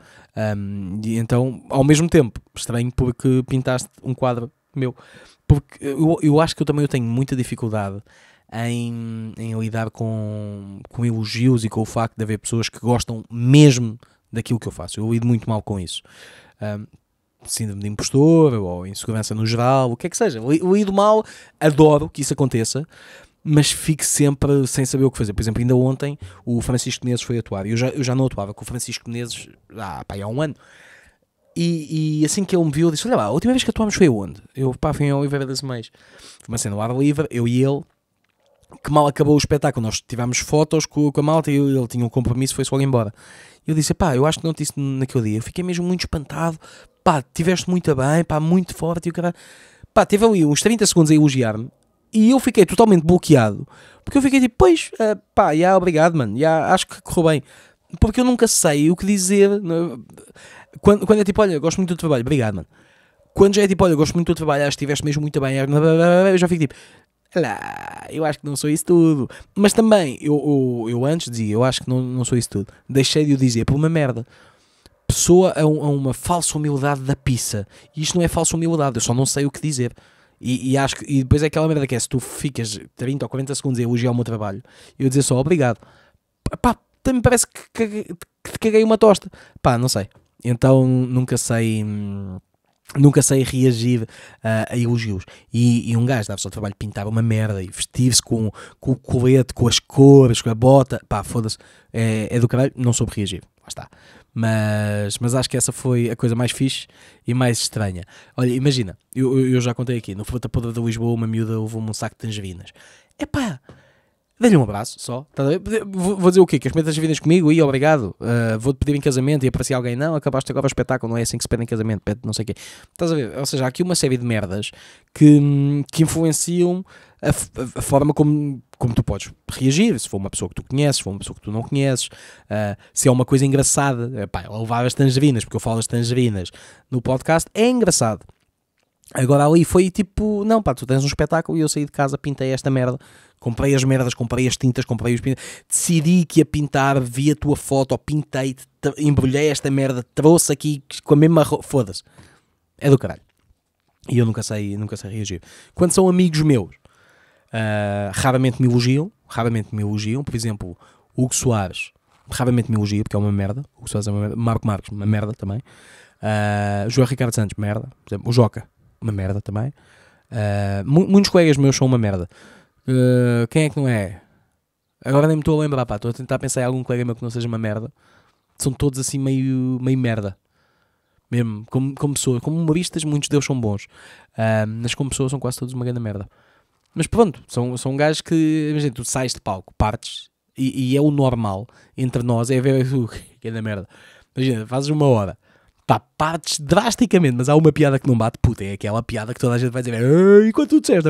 Um, e então, ao mesmo tempo, estranho porque pintaste um quadro meu. Porque eu, eu acho que eu também eu tenho muita dificuldade em, em lidar com, com elogios e com o facto de haver pessoas que gostam mesmo daquilo que eu faço. Eu lido muito mal com isso. Um, síndrome de impostor ou insegurança no geral, o que é que seja. Lido mal, adoro que isso aconteça, mas fico sempre sem saber o que fazer. Por exemplo, ainda ontem o Francisco Menezes foi atuar. Eu já, eu já não atuava com o Francisco Menezes há pá, há um ano. E, e, assim que ele me viu, eu disse: Olha lá, a última vez que atuámos foi onde? Eu, pá, fui em Oliveira das Meias. Foi uma cena ao ar livre, eu e ele. Que mal acabou o espetáculo. Nós tivemos fotos com, com a malta e ele, tinha um compromisso, foi-se logo embora. Eu disse: Pá, eu acho que não te disse naquele dia. Eu fiquei mesmo muito espantado. Pá, tiveste muito bem, pá, muito forte. E o cara, pá, teve ali uns 30 segundos a elogiar-me e eu fiquei totalmente bloqueado. Porque eu fiquei tipo, pois, uh, pá, já, obrigado, mano, já, acho que correu bem. Porque eu nunca sei o que dizer. É? Quando, quando é tipo, olha, gosto muito do trabalho, obrigado, mano. Quando já é tipo, olha, gosto muito do trabalho, acho que estiveste mesmo muito bem, eu já fico tipo, lá, eu acho que não sou isso tudo. Mas também, eu, eu, eu, antes dizia, eu acho que não, não sou isso tudo. Deixei de o dizer por uma merda. Pessoa a, um, a uma falsa humildade da pizza. E isto não é falsa humildade, eu só não sei o que dizer. E, e, acho que, e depois é aquela merda que é: se tu ficas 30 ou 40 segundos a elogiar o meu trabalho, eu dizer só obrigado, pá, também parece que, que, que te caguei uma tosta. Pá, não sei. Então nunca sei. Hum, nunca sei reagir uh, a elogios. E, e um gajo dava-se ao trabalho, pintava uma merda e vestir-se com, com o colete, com as cores, com a bota. Pá, foda-se. É, é do caralho, não soube reagir. Lá está. Mas, mas acho que essa foi a coisa mais fixe e mais estranha. Olha, imagina, eu, eu já contei aqui, no Fruta Podre de Lisboa, uma miúda levou-me um saco de tangerinas. Epá, dê-lhe um abraço só. Tá vou dizer o quê? Que as metas vidas comigo e obrigado. Uh, Vou-te pedir em casamento e aparecer alguém. Não, acabaste agora o espetáculo, não é assim que se pede em casamento, pede não sei o quê. Estás a ver? Ou seja, há aqui uma série de merdas que, hum, que influenciam a, a, forma como, como tu podes reagir, se for uma pessoa que tu conheces, se for uma pessoa que tu não conheces, uh, se é uma coisa engraçada, pá, levar as tangerinas, porque eu falo as tangerinas no podcast, é engraçado. Agora ali foi tipo, não pá, tu tens um espetáculo e eu saí de casa, pintei esta merda, comprei as merdas, comprei as tintas, comprei os pintas, decidi que ia pintar, vi a tua foto, pintei, embrulhei esta merda, trouxe aqui com a mesma roupa, foda-se. É do caralho. E eu nunca sei, nunca sei reagir. Quando são amigos meus, ah, raramente me elogiam, raramente me elogiam. Por exemplo, Hugo Soares, raramente me elogia, porque é uma merda. Hugo Soares é uma merda. Marco Marques, uma merda também. Uh, João Ricardo Santos, merda. Por exemplo, o Joca, uma merda também. Uh, muitos colegas meus são uma merda. Uh, quem é que não é? Agora nem me estou a lembrar, pá. Estou a tentar pensar em algum colega meu que não seja uma merda. São todos assim meio, meio merda. Mesmo, como, como pessoa. Como humoristas, muitos deles são bons. Uh, mas como pessoa, são quase todos uma grande merda. Mas pronto, são, são gajos que, imagina, tu sais de palco, partes, e, e é o normal entre nós, é ver o [laughs] que é da merda. Imagina, fazes uma hora, pá, partes drasticamente, mas há uma piada que não bate, puta, é aquela piada que toda a gente vai dizer, enquanto tu disseste,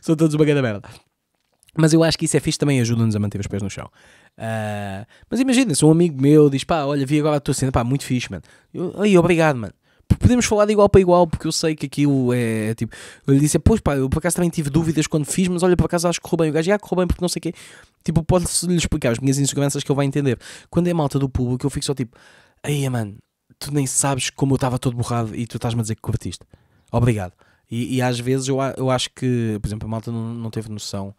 são todos uma grande merda. Mas eu acho que isso é fixe, também ajuda-nos a manter os pés no chão. Uh, mas imagina, se um amigo meu diz, pá, olha, vi agora a tua cena, pá, muito fixe, mano. aí obrigado, mano podemos falar de igual para igual, porque eu sei que aquilo é, é tipo. Eu lhe disse, pois pá, eu por acaso também tive dúvidas quando fiz, mas olha, por acaso acho que correu bem. O gajo, ah, correu bem porque não sei o quê. Tipo, posso-lhe explicar as minhas inseguranças que ele vai entender. Quando é malta do público, eu fico só tipo, aí mano, tu nem sabes como eu estava todo borrado e tu estás-me a dizer que curtiste. Obrigado. E, e, às vezes eu, eu acho que, por exemplo, a malta não, não teve noção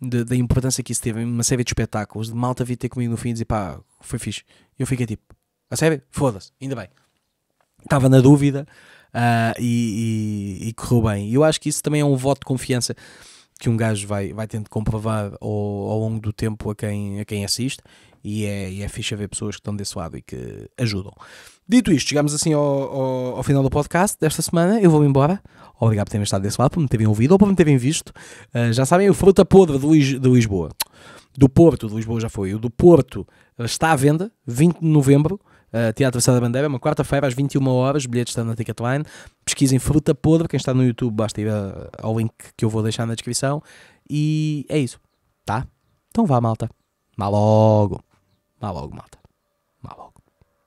da importância que isso teve em uma série de espetáculos, de malta vir ter comigo no fim e dizer pá, foi fixe. Eu fiquei tipo, a sério? Foda-se, ainda bem estava na dúvida uh, e, e, e, correu bem. E eu acho que isso também é um voto de confiança que um gajo vai, vai tendo de comprovar ao, ao longo do tempo a quem, a quem assiste e é, e é fixe ver pessoas que estão desse lado e que ajudam. Dito isto, chegamos assim ao, ao, ao final do podcast desta semana. Eu vou-me embora. Obrigado por terem estado desse lado, por me terem ouvido ou por me terem visto. Uh, já sabem, o Fruta Podre de, Lis, de Lisboa. Do Porto, de Lisboa já foi. O do Porto está à venda, 20 de novembro uh, Teatro Sá da Bandeira, é uma quarta-feira às 21 horas, bilhetes estão na Ticketline. Pesquisem Fruta Podre, quem está no YouTube basta ir eh, ao link que eu vou deixar na descrição. E é isso, tá? Então vá, malta. Vá logo. Vá logo, malta.